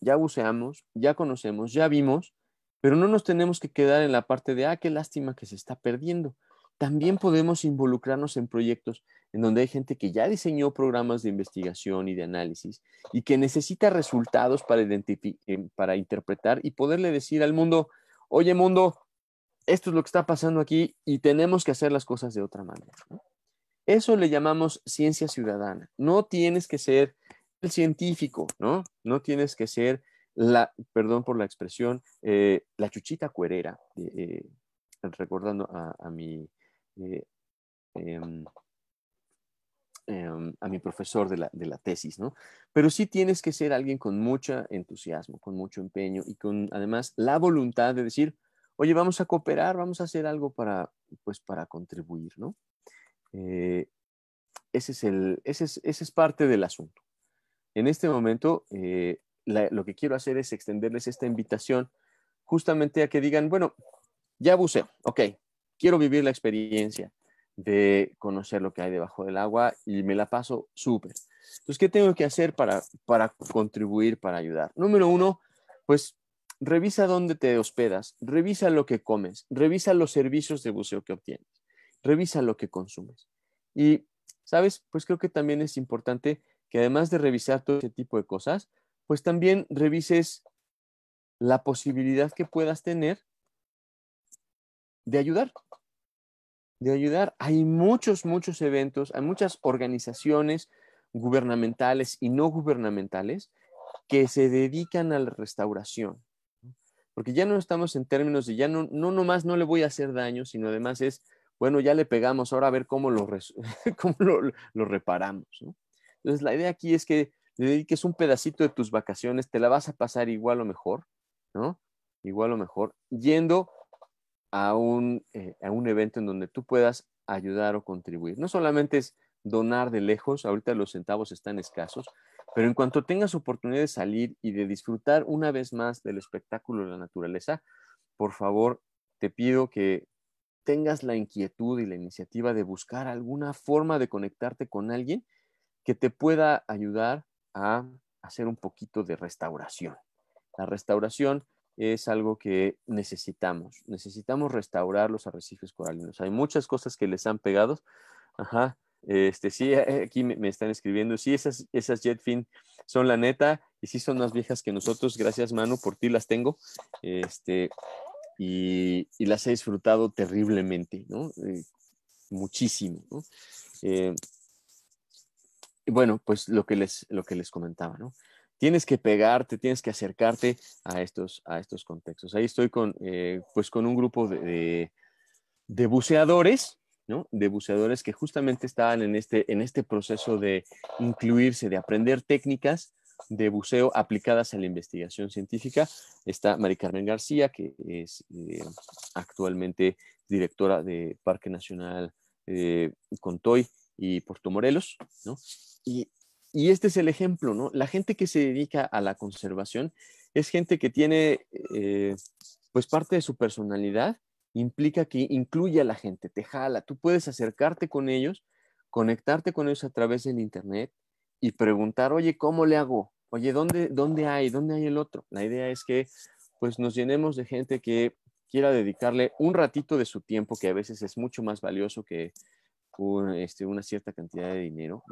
ya buceamos, ya conocemos, ya vimos, pero no nos tenemos que quedar en la parte de, ah, qué lástima que se está perdiendo. También podemos involucrarnos en proyectos en donde hay gente que ya diseñó programas de investigación y de análisis y que necesita resultados para, eh, para interpretar y poderle decir al mundo, oye mundo, esto es lo que está pasando aquí y tenemos que hacer las cosas de otra manera. Eso le llamamos ciencia ciudadana. No tienes que ser el científico, ¿no? No tienes que ser la, perdón por la expresión, eh, la chuchita cuerera, eh, eh, recordando a, mi... Em, em, a mi profesor de la, de la, tesis, ¿no? Pero sí tienes que ser alguien con mucho entusiasmo, con mucho empeño y con además la voluntad de decir, oye, vamos a cooperar, vamos a hacer algo para, pues, para contribuir, ¿no? Eh, ese, es el, ese, es, parte del asunto. En este momento, eh, lo que quiero hacer es extenderles esta invitación justamente a que digan, bueno, ya buceo, ok, quiero vivir la experiencia de conocer lo que hay debajo del agua y me la paso súper. Entonces, ¿qué tengo que hacer para, para contribuir, para ayudar? Número uno, pues revisa dónde te hospedas, revisa lo que comes, revisa los servicios de buceo que obtienes revisa lo que consumes. Y, ¿sabes? Pues creo que también es importante que además de revisar todo ese tipo de cosas, pues también revises la posibilidad que puedas tener de ayudar. De ayudar. Hay muchos, muchos eventos, hay muchas organizaciones gubernamentales y no gubernamentales que se dedican a la restauración. Porque ya no estamos en términos de ya no, no nomás no le voy a hacer daño, sino además es bueno, ya le pegamos, ahora a ver cómo lo, reparamos. Entonces, la idea aquí es que le dediques un pedacito de tus vacaciones, te la vas a pasar igual o mejor, ¿no? Igual o mejor, yendo a un, eh, a un evento en donde tú puedas ayudar o contribuir. No solamente es donar de lejos, ahorita los centavos están escasos, pero en cuanto tengas oportunidad de salir y de disfrutar una vez más del espectáculo de la naturaleza, por favor, te pido que tengas la inquietud y la iniciativa de buscar alguna forma de conectarte con alguien que te pueda ayudar a hacer un poquito de restauración. La restauración es algo que necesitamos. Necesitamos restaurar los arrecifes coralinos. Hay muchas cosas que les han pegado. Ajá. Este, sí, eh, aquí me, están escribiendo. Sí, esas, esas jetfin son la neta y sí son más viejas que nosotros. Gracias, mano por ti las tengo. Este, y, las he disfrutado terriblemente, ¿no? Eh, muchísimo, ¿no? Eh, bueno, pues lo que les, lo que les comentaba, ¿no? Tienes que pegarte, tienes que acercarte a estos, a estos contextos. Ahí estoy con, eh, pues con un grupo de, buceadores, ¿no? De buceadores que justamente estaban en este, en este proceso de incluirse, de aprender técnicas de buceo aplicadas a la investigación científica. Está Mari Carmen García, que es eh, actualmente directora de Parque Nacional eh, Contoy y Puerto Morelos, Y, este es el ejemplo, La gente que se dedica a la conservación es gente que tiene, eh, pues, parte de su personalidad implica que incluye a la gente, te jala, tú puedes acercarte con ellos, conectarte con ellos a través del Internet, y preguntar, oye, ¿cómo le hago? Oye, ¿dónde, ¿dónde hay? ¿Dónde hay el otro? La idea es que pues nos llenemos de gente que quiera dedicarle un ratito de su tiempo, que a veces es mucho más valioso que este, una cierta cantidad de dinero,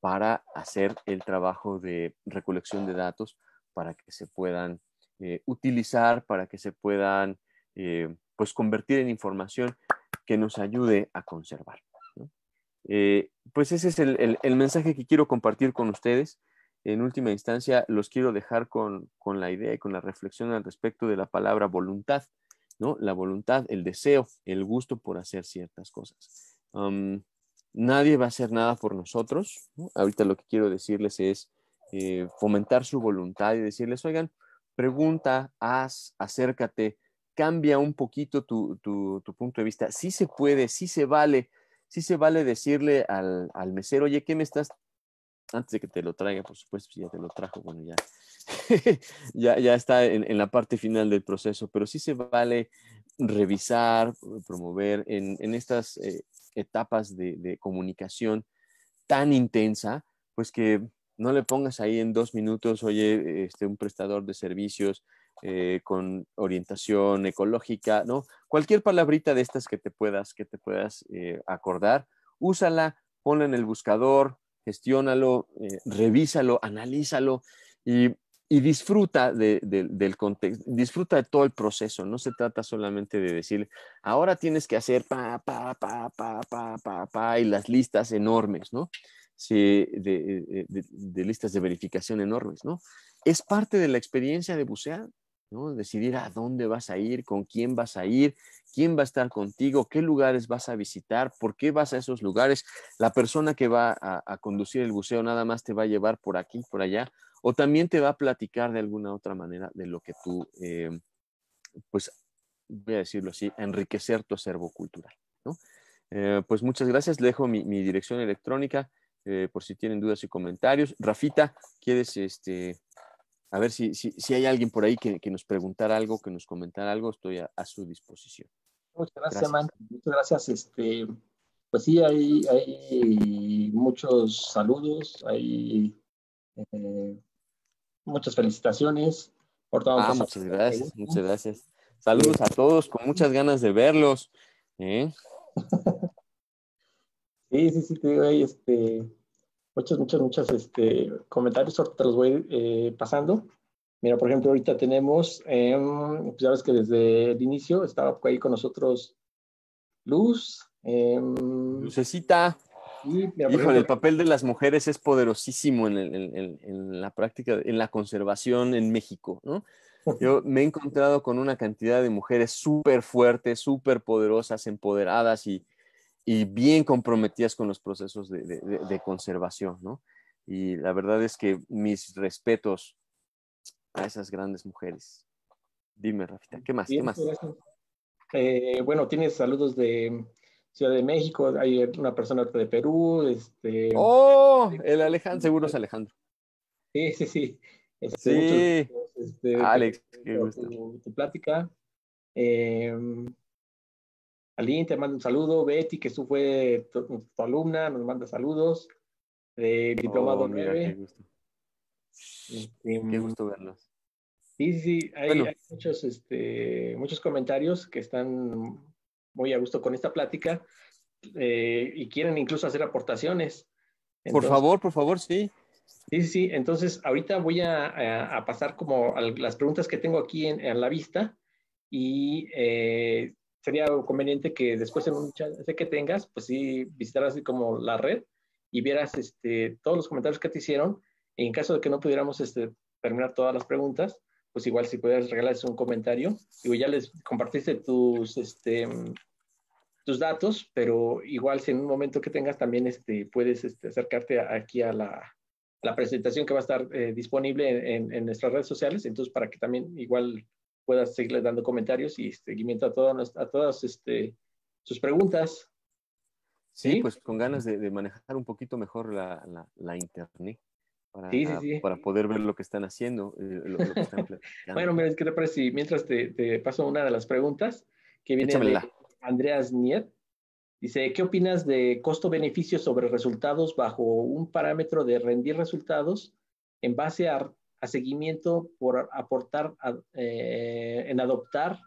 para hacer el trabajo de recolección de datos, para que se puedan eh, utilizar, para que se puedan eh, pues convertir en información que nos ayude a conservar. Eh, pues ese es el, mensaje que quiero compartir con ustedes. En última instancia, los quiero dejar con, la idea y con la reflexión al respecto de la palabra voluntad, ¿no? La voluntad, el deseo, el gusto por hacer ciertas cosas. nadie va a hacer nada por nosotros. Ahorita lo que quiero decirles es eh, fomentar su voluntad y decirles, oigan, pregunta, haz, acércate, cambia un poquito tu, tu punto de vista. Sí se puede, sí se vale sí se vale decirle al, mesero, oye, ¿qué me estás? Antes de que te lo traiga, por supuesto, si ya te lo trajo, bueno, ya, ya, ya, está en, la parte final del proceso, pero sí se vale revisar, promover en, estas eh, etapas de, de comunicación tan intensa, pues que no le pongas ahí en dos minutos, oye, este, un prestador de servicios eh, con orientación ecológica, ¿no? Cualquier palabrita de estas que te puedas, que te puedas eh, acordar, úsala, ponla en el buscador, gestiónalo, eh, revísalo, analízalo y, disfruta del contexto, disfruta de todo el proceso. No se trata solamente de decir, ahora tienes que hacer pa, pa, pa, pa, pa, pa, pa, y las listas enormes, ¿no? Sí, de, listas de verificación enormes, ¿no? Es parte de la experiencia de bucear. Decidir a dónde vas a ir, con quién vas a ir, quién va a estar contigo, qué lugares vas a visitar, por qué vas a esos lugares. La persona que va a, conducir el buceo nada más te va a llevar por aquí, por allá, o también te va a platicar de alguna otra manera de lo que tú, eh, pues, voy a decirlo así, enriquecer tu acervo cultural. Eh, pues muchas gracias, le dejo mi, dirección electrónica eh, por si tienen dudas y comentarios. Rafita, ¿quieres este, a ver si, hay alguien por ahí que, nos preguntara algo, que nos comentara algo, estoy a, su disposición. Muchas gracias, Man. Muchas gracias. Este, pues sí, hay, hay muchos saludos, hay eh, muchas felicitaciones. Ah, muchas gracias, muchas gracias. Saludos a todos, con muchas ganas de verlos. ¿eh? sí, sí, sí, te digo, este, Muchas, muchos, muchas este, comentarios, ahorita los voy eh, pasando. Mira, por ejemplo, ahorita tenemos, em, pues ya ves que desde el inicio estaba ahí con nosotros Luz. Eh, Lucecita. el papel de las mujeres es poderosísimo en, en, la práctica, en la conservación en México, ¿no? Yo me he encontrado con una cantidad de mujeres súper fuertes, súper poderosas, empoderadas y, y bien comprometidas con los procesos de, de, conservación, ¿no? Y la verdad es que mis respetos a esas grandes mujeres. Dime, Rafita, ¿qué más? ¿Qué más? Eh, bueno, tienes saludos de Ciudad de México, hay una persona de Perú, este... ¡Oh! El Alejandro, seguro es Alejandro. Sí, sí, sí. Este, sí. Este, Alex, qué gusto. Tu, tu plática. Eh, Aline te manda un saludo, Betty, que tú fue tu, alumna, nos manda saludos, Diplomado oh, Qué gusto. Este, gusto verlos. Sí, sí, hay, muchos, este, muchos comentarios que están muy a gusto con esta plática eh, y quieren incluso hacer aportaciones. por favor, por favor, sí. Sí, sí, entonces ahorita voy a, pasar como a las preguntas que tengo aquí en, la vista y eh, sería conveniente que después en un chance que tengas, pues sí, visitaras como la red y vieras este, todos los comentarios que te hicieron. en caso de que no pudiéramos este, terminar todas las preguntas, pues igual si pudieras regalarles un comentario. Digo, ya les compartiste tus, este, tus datos, pero igual si en un momento que tengas también este, puedes este, acercarte aquí a la, presentación que va a estar eh, disponible en nuestras redes sociales. Entonces, para que también igual puedas seguirle dando comentarios y seguimiento a, todas, todas este, sus preguntas. Sí, pues con ganas de, manejar un poquito mejor la, internet para, poder ver lo que están haciendo. Eh, bueno, ¿qué te parece? Mientras te, paso una de las preguntas que viene de Andreas Niet. Dice, ¿qué opinas de costo-beneficio sobre resultados bajo un parámetro de rendir resultados en base a a seguimiento por aportar eh, en adoptar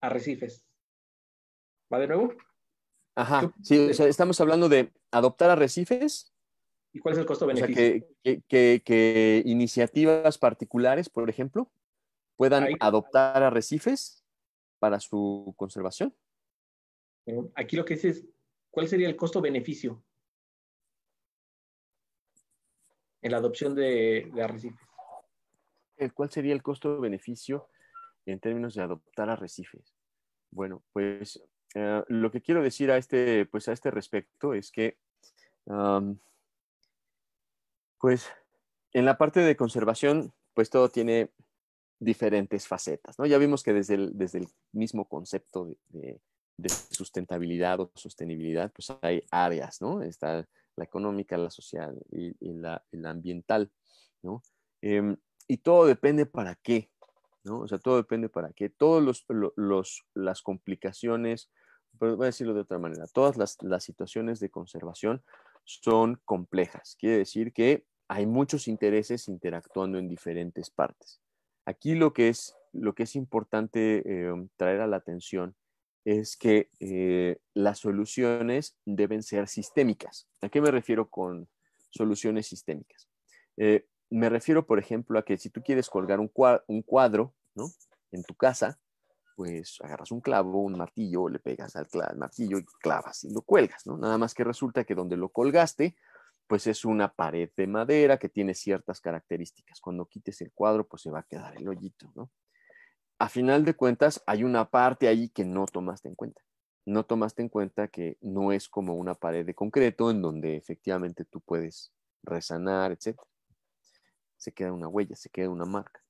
arrecifes. ¿Va de nuevo? Ajá, sí, estamos hablando de adoptar arrecifes. ¿Y cuál es el costo-beneficio? que, iniciativas particulares, por ejemplo, puedan adoptar arrecifes para su conservación. Aquí lo que dice es, ¿cuál sería el costo-beneficio en la adopción de arrecifes? ¿cuál sería el costo-beneficio en términos de adoptar arrecifes? Bueno, pues eh, lo que quiero decir a este, pues a este respecto es que, pues en la parte de conservación, pues todo tiene diferentes facetas, ¿no? Ya vimos que desde el, desde el mismo concepto de, de, sustentabilidad o sostenibilidad, pues hay áreas, ¿no? Está la económica, la social y, la, ambiental, ¿no? Em, y todo depende para qué, ¿no? O sea, todo depende para qué. Todos los, las complicaciones, pero voy a decirlo de otra manera, todas las, situaciones de conservación son complejas. Quiere decir que hay muchos intereses interactuando en diferentes partes. Aquí lo que es, lo que es importante eh, traer a la atención es que eh, las soluciones deben ser sistémicas. ¿A qué me refiero con soluciones sistémicas? Eh, me refiero, por ejemplo, a que si tú quieres colgar un cuadro, en tu casa, pues agarras un clavo, un martillo, le pegas al, martillo y clavas y lo cuelgas, ¿no? Nada más que resulta que donde lo colgaste, pues es una pared de madera que tiene ciertas características. Cuando quites el cuadro, pues se va a quedar el hoyito, A final de cuentas, hay una parte ahí que no tomaste en cuenta. No tomaste en cuenta que no es como una pared de concreto en donde efectivamente tú puedes resanar, etcétera se queda una huella, se queda una marca.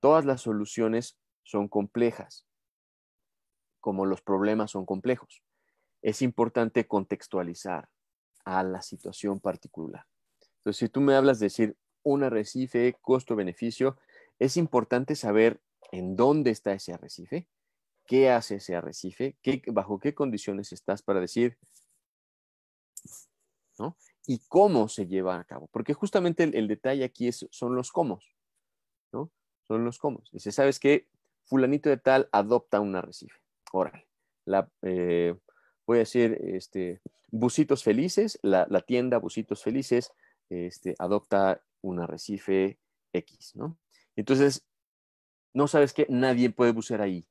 Todas las soluciones son complejas, como los problemas son complejos. Es importante contextualizar a la situación particular. Entonces, si tú me hablas de decir un arrecife, costo-beneficio, es importante saber en dónde está ese arrecife, qué hace ese arrecife, bajo qué condiciones estás para decir, ¿no? y cómo se lleva a cabo. Porque justamente el, detalle aquí es, son los cómo, ¿no? Son los cómo. Dice, ¿sabes qué? Fulanito de tal adopta un arrecife. Órale. La, eh, voy a decir, este, busitos Felices, la, tienda Busitos Felices este, adopta un arrecife X, ¿no? Entonces, no sabes que nadie puede bucear ahí.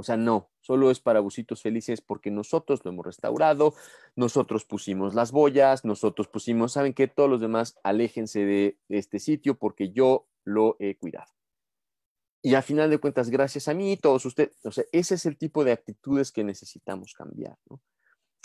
O sea, no, solo es para busitos felices porque nosotros lo hemos restaurado, nosotros pusimos las boyas, nosotros pusimos, ¿saben qué? Todos los demás, aléjense de este sitio porque yo lo he cuidado. Y a final de cuentas, gracias a mí, y todos ustedes, o sea, ese es el tipo de actitudes que necesitamos cambiar,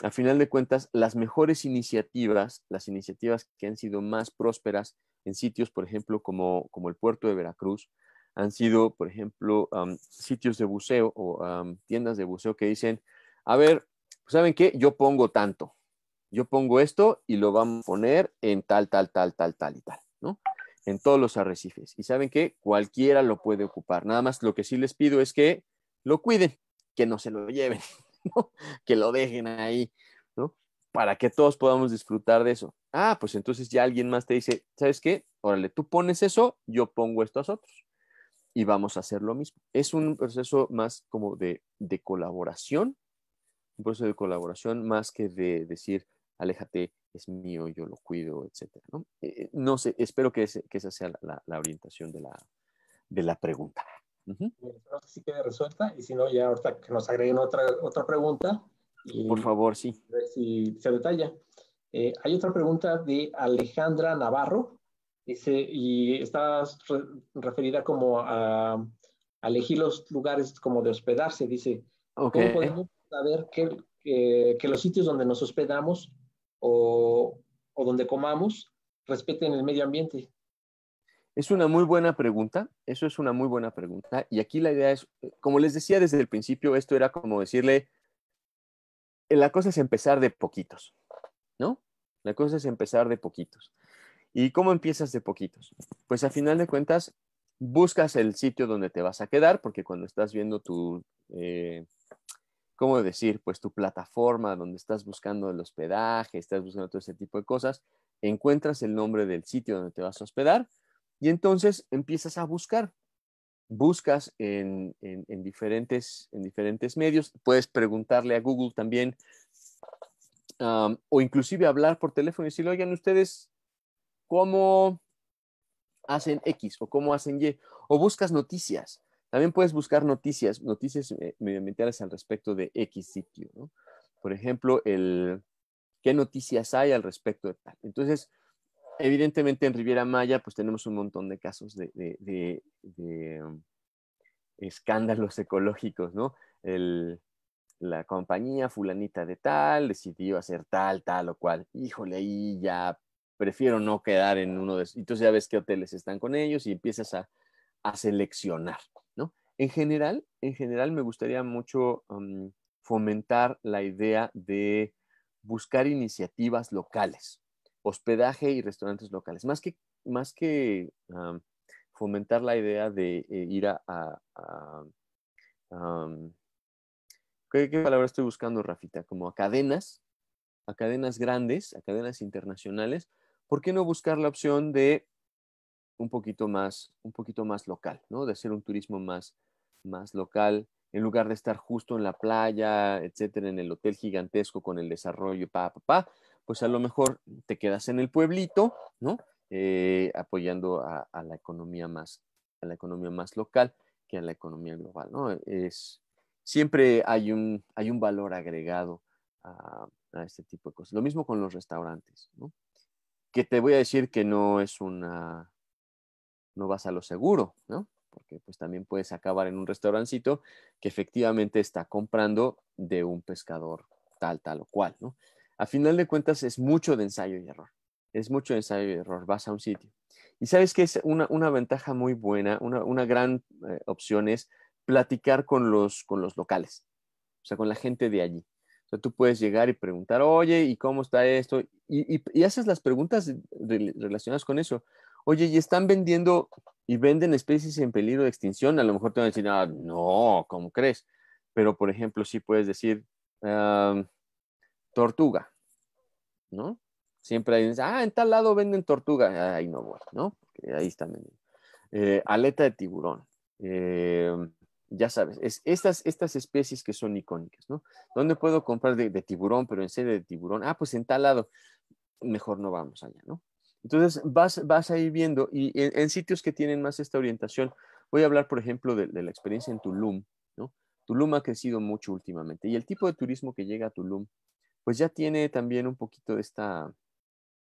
A Al final de cuentas, las mejores iniciativas, las iniciativas que han sido más prósperas en sitios, por ejemplo, como el puerto de Veracruz, han sido, por ejemplo, sitios de buceo o tiendas de buceo que dicen, a ver, ¿saben qué? Yo pongo tanto, yo pongo esto y lo vamos a poner en tal, tal, tal, tal, tal y tal, ¿no? En todos los arrecifes. Y saben que cualquiera lo puede ocupar. Nada más lo que sí les pido es que lo cuiden, que no se lo lleven, que lo dejen ahí, ¿no? Para que todos podamos disfrutar de eso. Ah, pues entonces ya alguien más te dice, ¿sabes qué? Órale, tú pones eso, yo pongo esto a otros y vamos a hacer lo mismo. Es un proceso más como de, colaboración, un proceso de colaboración más que de decir, aléjate, es mío, yo lo cuido, etc. ¿no? Eh, no sé, espero que, esa sea la, orientación de la, pregunta. Espero que sí quede resuelta y si no, ya ahorita que nos agreguen otra, otra pregunta. Por favor, sí. Si se detalla. Eh, hay otra pregunta de Alejandra Navarro Dice, y está referida como a, elegir los lugares como de hospedarse. Dice, ¿cómo podemos saber eh, que, los sitios donde nos hospedamos o, o donde comamos respeten el medio ambiente? Es una muy buena pregunta, eso es una muy buena pregunta. Y aquí la idea es, como les decía desde el principio, esto era como decirle, la cosa es empezar de poquitos, ¿no? La cosa es empezar de poquitos. ¿Y cómo empiezas de poquitos? Pues a final de cuentas, buscas el sitio donde te vas a quedar, porque cuando estás viendo tu, eh, ¿cómo decir? Pues tu plataforma donde estás buscando el hospedaje, estás buscando todo ese tipo de cosas, encuentras el nombre del sitio donde te vas a hospedar y entonces empiezas a buscar. Buscas en, diferentes, en diferentes medios, puedes preguntarle a Google también o inclusive hablar por teléfono y lo oigan, ustedes cómo hacen X o cómo hacen Y, o buscas noticias. También puedes buscar noticias, noticias eh, medioambientales al respecto de X sitio, ¿no? Por ejemplo, el, qué noticias hay al respecto de tal. Entonces, evidentemente en Riviera Maya, pues tenemos un montón de casos de, um, escándalos ecológicos, ¿no? El, la compañía fulanita de tal decidió hacer tal, tal o cual. Híjole, ahí ya prefiero no quedar en uno de esos. Entonces ya ves qué hoteles están con ellos y empiezas a, seleccionar, ¿no? En general, en general me gustaría mucho fomentar la idea de buscar iniciativas locales, hospedaje y restaurantes locales, más que, fomentar la idea de eh, ir a... ¿qué, ¿Qué palabra estoy buscando, Rafita? Como a cadenas, a cadenas grandes, a cadenas internacionales, ¿por qué no buscar la opción de un poquito más, un poquito más local, ¿no? De hacer un turismo más, más local, en lugar de estar justo en la playa, etcétera, en el hotel gigantesco con el desarrollo, pa, pa, pa, pues a lo mejor te quedas en el pueblito, ¿no? Eh, apoyando a, la economía más, a la economía más local que a la economía global, ¿no? Es, siempre hay un, hay un valor agregado a, a este tipo de cosas. Lo mismo con los restaurantes, ¿no? que te voy a decir que no es una, no vas a lo seguro, ¿no? Porque pues también puedes acabar en un restaurancito que efectivamente está comprando de un pescador tal, tal o cual, ¿no? A final de cuentas es mucho de ensayo y error, es mucho de ensayo y error, vas a un sitio. Y sabes que es una, ventaja muy buena, una, gran eh, opción es platicar con los, con los locales, o sea, con la gente de allí sea, tú puedes llegar y preguntar, oye, ¿y cómo está esto? Y, haces las preguntas relacionadas con eso. Oye, ¿y están vendiendo y venden especies en peligro de extinción? A lo mejor te van a decir, ah, no, ¿cómo crees? Pero, por ejemplo, sí puedes decir, tortuga, ¿no? Siempre hay, ah, en tal lado venden tortuga. Ahí no, bueno, ¿no? Porque ahí están vendiendo. Eh, aleta de tiburón. Eh, ya sabes, es estas, estas especies que son icónicas, ¿no? ¿Dónde puedo comprar de, tiburón, pero en serie de tiburón? Ah, pues en tal lado. Mejor no vamos allá, ¿no? Entonces vas, vas a ir viendo y en, sitios que tienen más esta orientación, voy a hablar, por ejemplo, de, la experiencia en Tulum, ¿no? Tulum ha crecido mucho últimamente y el tipo de turismo que llega a Tulum, pues ya tiene también un poquito de esta,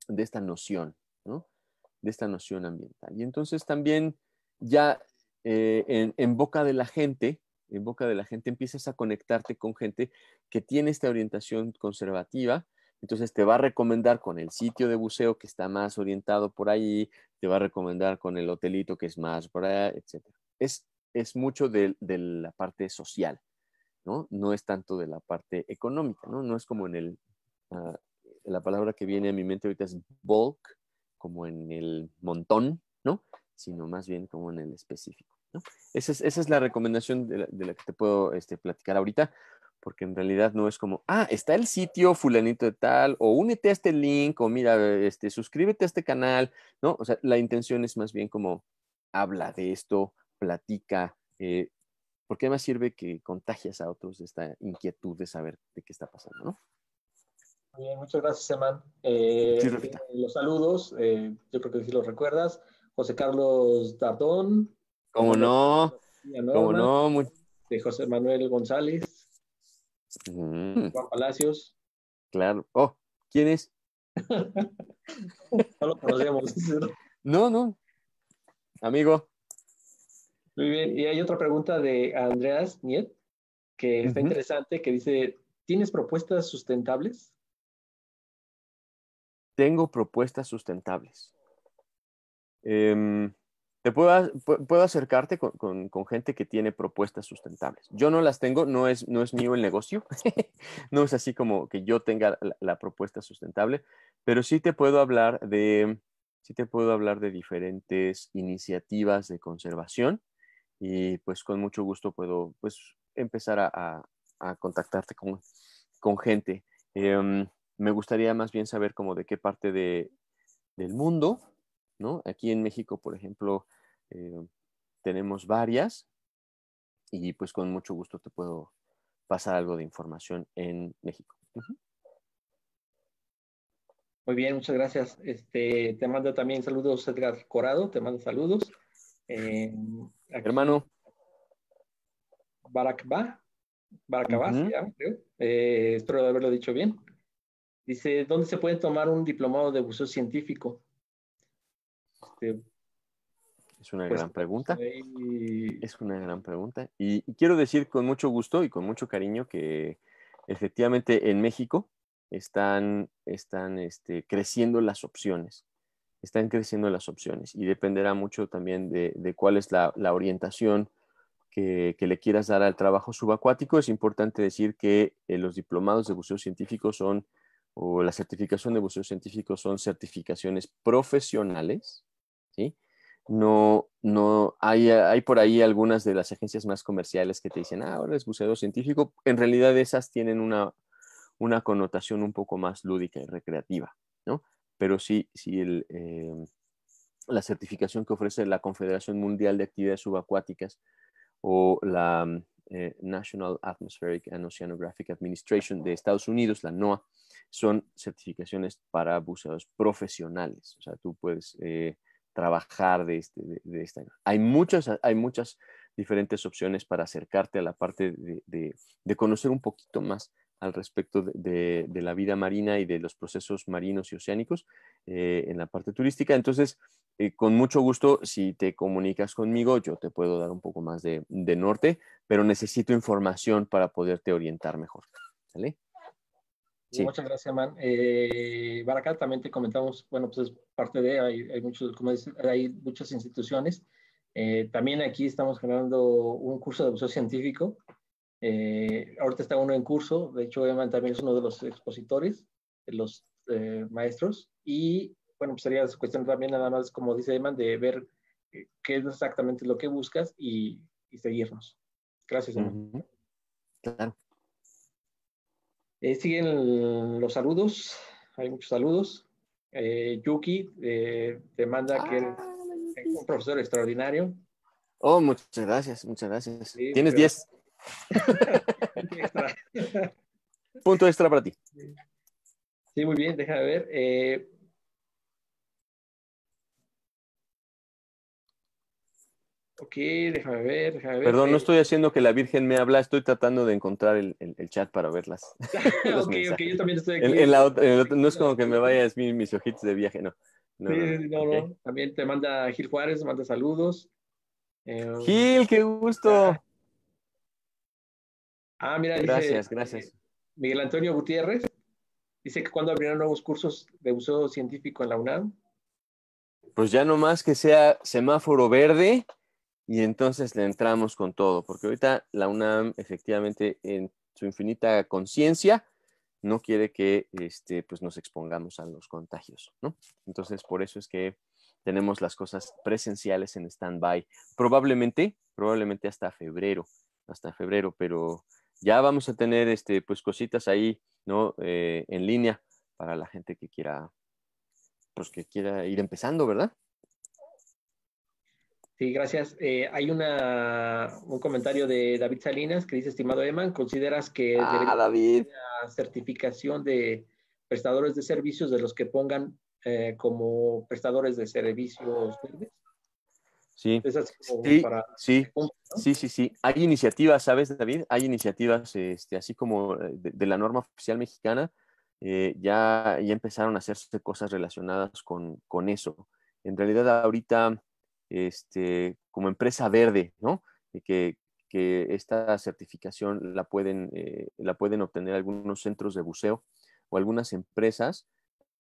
de esta noción, ¿no? De esta noción ambiental. Y entonces también ya eh, en, boca de la gente, en boca de la gente empiezas a conectarte con gente que tiene esta orientación conservativa, entonces te va a recomendar con el sitio de buceo que está más orientado por ahí, te va a recomendar con el hotelito que es más por etc. Es, es mucho de, la parte social, ¿no? No es tanto de la parte económica, ¿no? No es como en el... Ah, la palabra que viene a mi mente ahorita es bulk, como en el montón, ¿no? sino más bien como en el específico. Esa, es, esa, es, la recomendación de la, que te puedo este, platicar ahorita, porque en realidad no es como, ah, está el sitio fulanito de tal, o únete a este link, o mira, este, suscríbete a este canal, ¿no? O sea, la intención es más bien como, habla de esto, platica, eh, porque además sirve que contagias a otros de esta inquietud de saber de qué está pasando, ¿no? Bien, muchas gracias, Eman. Eh, eh, los saludos, yo creo que sí los recuerdas. José Carlos Tardón. ¿Cómo no? ¿Cómo no? De José Manuel González. Mm. Juan Palacios. Claro. Oh, ¿quién es? no lo conocemos. no, no. Amigo. Muy bien. Y hay otra pregunta de Andreas Niet, que está interesante, que dice, ¿tienes propuestas sustentables? Tengo propuestas sustentables. Em, te puedo, puedo acercarte con, con, gente que tiene propuestas sustentables. Yo no las tengo, no es, no es mío el negocio, no es así como que yo tenga la, propuesta sustentable, pero sí te puedo hablar de, sí te puedo hablar de diferentes iniciativas de conservación y pues con mucho gusto puedo pues empezar a, a, contactarte con, con gente. Em, me gustaría más bien saber como de qué parte de, del mundo Aquí en México, por ejemplo, eh, tenemos varias y pues con mucho gusto te puedo pasar algo de información en México. Muy bien, muchas gracias. Este, te mando también saludos, Edgar Corado, te mando saludos. Eh, Hermano. Barakba, Barakabá, creo. Eh, espero haberlo dicho bien. Dice, ¿dónde se puede tomar un diplomado de buceo científico? Este, pues, es una gran pregunta. Es una gran pregunta. Y, quiero decir con mucho gusto y con mucho cariño que efectivamente en México están, están este, creciendo las opciones. Están creciendo las opciones y dependerá mucho también de, cuál es la, orientación que, le quieras dar al trabajo subacuático. Es importante decir que eh, los diplomados de buceo científico son, o la certificación de buceo científico son certificaciones profesionales ¿sí? No, no, hay, por ahí algunas de las agencias más comerciales que te dicen, ah, ahora es buceador científico. En realidad esas tienen una, connotación un poco más lúdica y recreativa, ¿no? Pero sí, sí eh, la certificación que ofrece la Confederación Mundial de Actividades Subacuáticas o la eh, National Atmospheric and Oceanographic Administration de Estados Unidos, la NOAA, son certificaciones para buceadores profesionales. O sea, tú puedes eh, trabajar de, este, de, esta. Hay muchas, hay muchas diferentes opciones para acercarte a la parte de, conocer un poquito más al respecto de, la vida marina y de los procesos marinos y oceánicos eh, en la parte turística. Entonces, eh, con mucho gusto, si te comunicas conmigo, yo te puedo dar un poco más de, norte, pero necesito información para poderte orientar mejor. ¿Sale? Muchas gracias, man. Eh, Baracá, también te comentamos, bueno, pues es parte de, hay, hay muchos, como dice, hay muchas instituciones. Eh, también aquí estamos generando un curso de uso científico. Eh, ahorita está uno en curso, de hecho, Eman también es uno de los expositores, de los eh, maestros. Y bueno, pues sería cuestión también, nada más, como dice Eman, de ver qué es exactamente lo que buscas y, seguirnos. Gracias, Eman. Eh, siguen los saludos, hay muchos saludos. Eh, Yuki eh, te manda que es ah, un profesor extraordinario. Oh, muchas gracias, muchas gracias. Tienes 10. Punto extra para ti. Sí, muy bien, déjame ver. Ok, déjame ver, déjame ver. Perdón, no eh, estoy haciendo que la Virgen me habla, estoy tratando de encontrar el, chat para verlas. ok, ok, yo también estoy aquí. no es como que me vayas mis ojitos de viaje, no. sí, no, no, También te manda Gil Juárez, manda saludos. Em, Gil, qué gusto. Ah, ah mira, gracias, dice, gracias. Eh, Miguel Antonio Gutiérrez dice que cuando abrirán nuevos cursos de uso científico en la UNAM. Pues ya nomás que sea semáforo verde y entonces le entramos con todo, porque ahorita la UNAM efectivamente en su infinita conciencia no quiere que este, pues nos expongamos a los contagios, ¿no? Entonces, por eso es que tenemos las cosas presenciales en stand-by, probablemente, probablemente hasta febrero, hasta febrero, pero ya vamos a tener este, pues cositas ahí, ¿no? Eh, en línea para la gente que quiera, pues que quiera ir empezando, ¿verdad? gracias. Eh, hay una, un comentario de David Salinas que dice, estimado Eman, ¿consideras que la ah, certificación de prestadores de servicios de los que pongan eh, como prestadores de servicios verdes? Sí. Sí, este sí, sí, sí, Hay iniciativas, ¿sabes, David? Hay iniciativas, este, así como eh, de, la norma oficial mexicana, ya, ya empezaron a hacerse cosas relacionadas con, con eso. En realidad, ahorita este, como empresa verde, ¿no? Que, que esta certificación la pueden, eh, la pueden obtener algunos centros de buceo o algunas empresas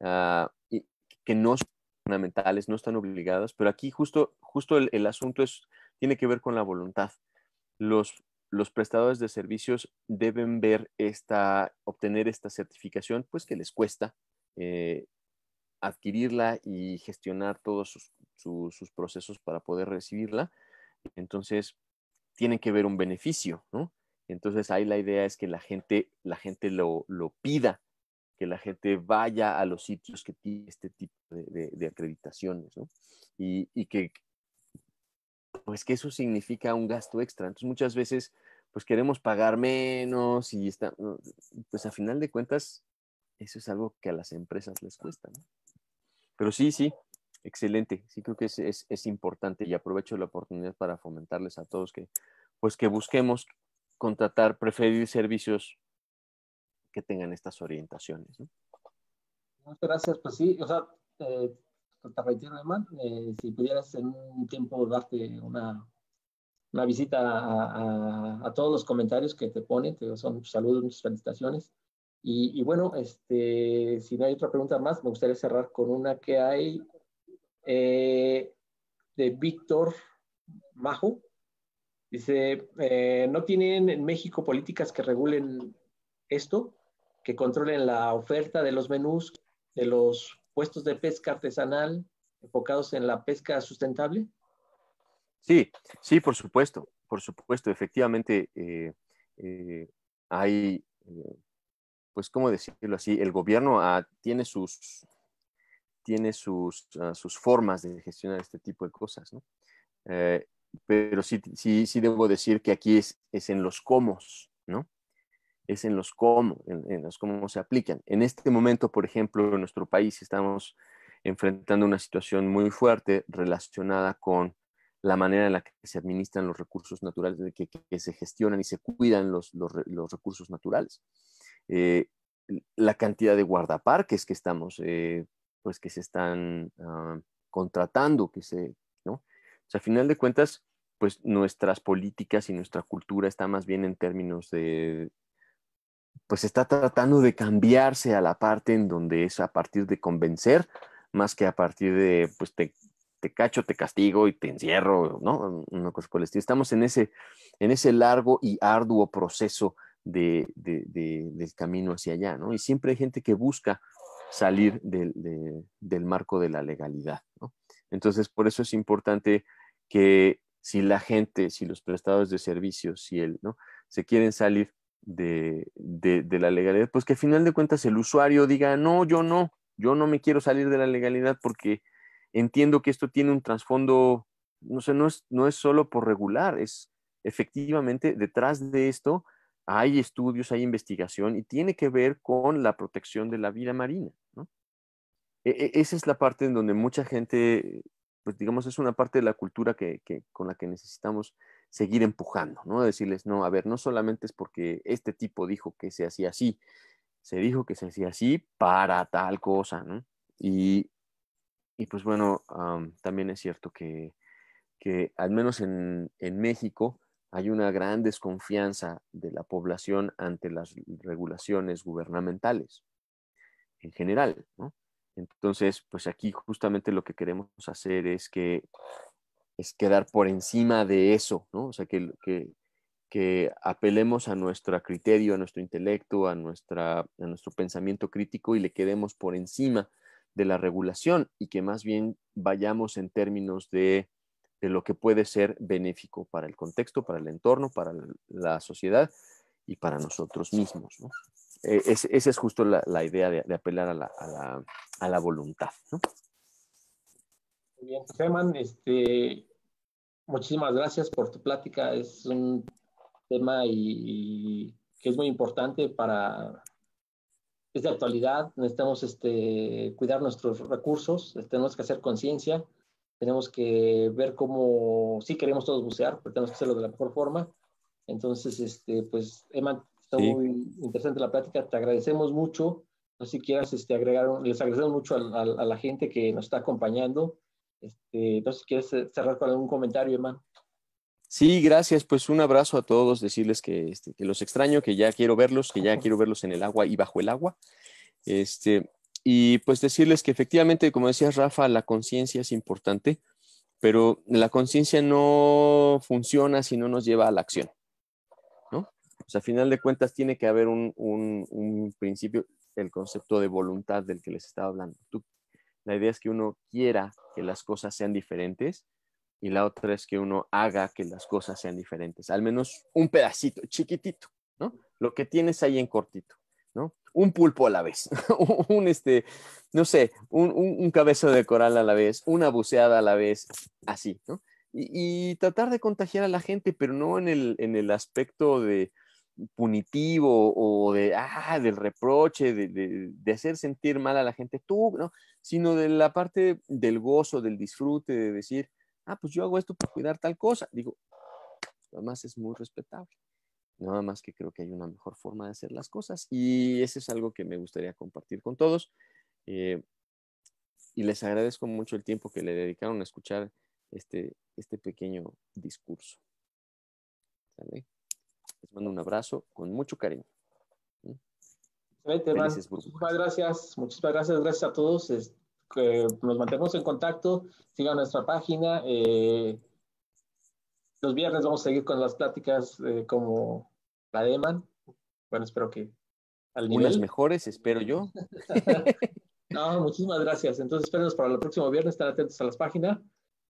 ah, y, que no son fundamentales, no están obligadas, pero aquí justo, justo el, asunto es, tiene que ver con la voluntad. Los, los prestadores de servicios deben ver esta, obtener esta certificación, pues que les cuesta eh, adquirirla y gestionar todos sus, sus procesos para poder recibirla. Entonces, tienen que ver un beneficio, ¿no? Entonces, ahí la idea es que la gente, la gente lo, pida, que la gente vaya a los sitios que tiene este tipo de, de, acreditaciones, ¿no? Y, y, que, pues que eso significa un gasto extra. Entonces, muchas veces, pues queremos pagar menos y está, pues a final de cuentas, eso es algo que a las empresas les cuesta, ¿no? Pero sí, sí, Excelente, sí creo que es, es, importante y aprovecho la oportunidad para fomentarles a todos que, pues que busquemos contratar, preferir servicios que tengan estas orientaciones. Muchas gracias, pues sí, o sea, eh, te reitero, eh, si pudieras en un tiempo darte una, una visita a, todos los comentarios que te ponen, te son saludos, muchas felicitaciones. Y, y, bueno, este, si no hay otra pregunta más, me gustaría cerrar con una que hay eh, de Víctor Majo. Dice, eh, no tienen en México políticas que regulen esto, que controlen la oferta de los menús, de los puestos de pesca artesanal enfocados en la pesca sustentable. Sí, sí, por supuesto, por supuesto, efectivamente eh, hay, pues, ¿cómo decirlo así? El gobierno ah, tiene sus, tiene sus, ah, sus formas de gestionar este tipo de cosas, ¿no? Eh, pero sí, sí, sí debo decir que aquí es, es en los cómo, ¿no? Es en los cómo, en, los cómo se aplican. En este momento, por ejemplo, en nuestro país estamos enfrentando una situación muy fuerte relacionada con la manera en la que se administran los recursos naturales, que, que, se gestionan y se cuidan los, los, recursos naturales. Eh, la cantidad de guardaparques que estamos eh, pues que se están ah, contratando, que se, ¿no? O sea, al final de cuentas, pues nuestras políticas y nuestra cultura está más bien en términos de, pues está tratando de cambiarse a la parte en donde es a partir de convencer, más que a partir de, pues te, te cacho, te castigo y te encierro, ¿no? Una cosa por Estamos en ese, en ese largo y arduo proceso de, del camino hacia allá, ¿no? Y siempre hay gente que busca salir del marco de la legalidad. Entonces, por eso es importante que si la gente, si los prestadores de servicios, si él, ¿no? se quieren salir de, de la legalidad, pues que al final de cuentas el usuario diga, no, yo no, yo no me quiero salir de la legalidad porque entiendo que esto tiene un trasfondo, no sé, no es, no es solo por regular, es efectivamente detrás de esto hay estudios, hay investigación y tiene que ver con la protección de la vida marina. ¿no? E, e, esa es la parte en donde mucha gente, pues digamos, es una parte de la cultura que, con la que necesitamos seguir empujando, ¿no? Decirles, no, a ver, no solamente es porque este tipo dijo que se hacía así, se dijo que se hacía así para tal cosa, ¿no? Y, y pues bueno, también es cierto que, al menos en México, hay una gran desconfianza de la población ante las regulaciones gubernamentales en general. Entonces, pues aquí justamente lo que queremos hacer es que es quedar por encima de eso, O sea, que, que, que apelemos a nuestro criterio, a nuestro intelecto, a, nuestra, a nuestro pensamiento crítico y le quedemos por encima de la regulación y que más bien vayamos en términos de de lo que puede ser benéfico para el contexto, para el entorno, para la sociedad y para nosotros mismos. ¿no? E-, es, esa es justo la, la idea de, apelar a la, a la, voluntad. Muy bien, pues, Germán, este, muchísimas gracias por tu plática. Es un tema y, que es muy importante para... Es de actualidad, necesitamos este, cuidar nuestros recursos, tenemos que hacer conciencia tenemos que ver cómo, sí queremos todos bucear, pero tenemos que hacerlo de la mejor forma. Entonces, este, pues, Eman, está muy interesante la plática, te agradecemos mucho. No sé si quieres este, agregar, les agradecemos mucho a, la gente que nos está acompañando. Este, entonces, ¿quieres eh, cerrar con algún comentario, Eman? Sí, gracias. Pues un abrazo a todos, decirles que, este, que los extraño, que ya quiero verlos, que ya quiero verlos en el agua y bajo el agua. Este, y pues decirles que efectivamente, como decía Rafa, la conciencia es importante, pero la conciencia no funciona si no nos lleva a la acción. ¿no? sea, a final de cuentas tiene que haber un, principio, el concepto de voluntad del que les estaba hablando. Tú, la idea es que uno quiera que las cosas sean diferentes y la otra es que uno haga que las cosas sean diferentes, al menos un pedacito, chiquitito, ¿no? Lo que tienes ahí en cortito un pulpo a la vez, un, este, no sé, un, un, un, cabeza de coral a la vez, una buceada a la vez, así, ¿no? Y, tratar de contagiar a la gente, pero no en el, en el aspecto de punitivo o de, ah, del reproche, de, de, de, hacer sentir mal a la gente, tú, ¿no? Sino de la parte del gozo, del disfrute, de decir, ah, pues yo hago esto para cuidar tal cosa. Digo, además es muy respetable. Nada más que creo que hay una mejor forma de hacer las cosas y eso es algo que me gustaría compartir con todos. Eh, y les agradezco mucho el tiempo que le dedicaron a escuchar este, este pequeño discurso. Les mando un abrazo con mucho cariño. ¿Mm? Muchas gracias. muchas gracias. Gracias a todos. Este, eh, nos mantenemos en contacto. Sigan nuestra página. Eh, los viernes vamos a seguir con las pláticas como la Eman. Bueno, espero que al mejores, espero yo. no, muchísimas gracias. Entonces, espérenos para el próximo viernes, Están atentos a las páginas.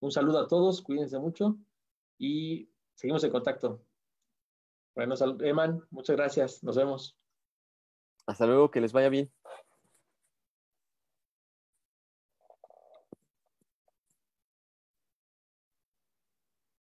Un saludo a todos, cuídense mucho y seguimos en contacto. Bueno, Eman, muchas gracias. Nos vemos. Hasta luego, que les vaya bien.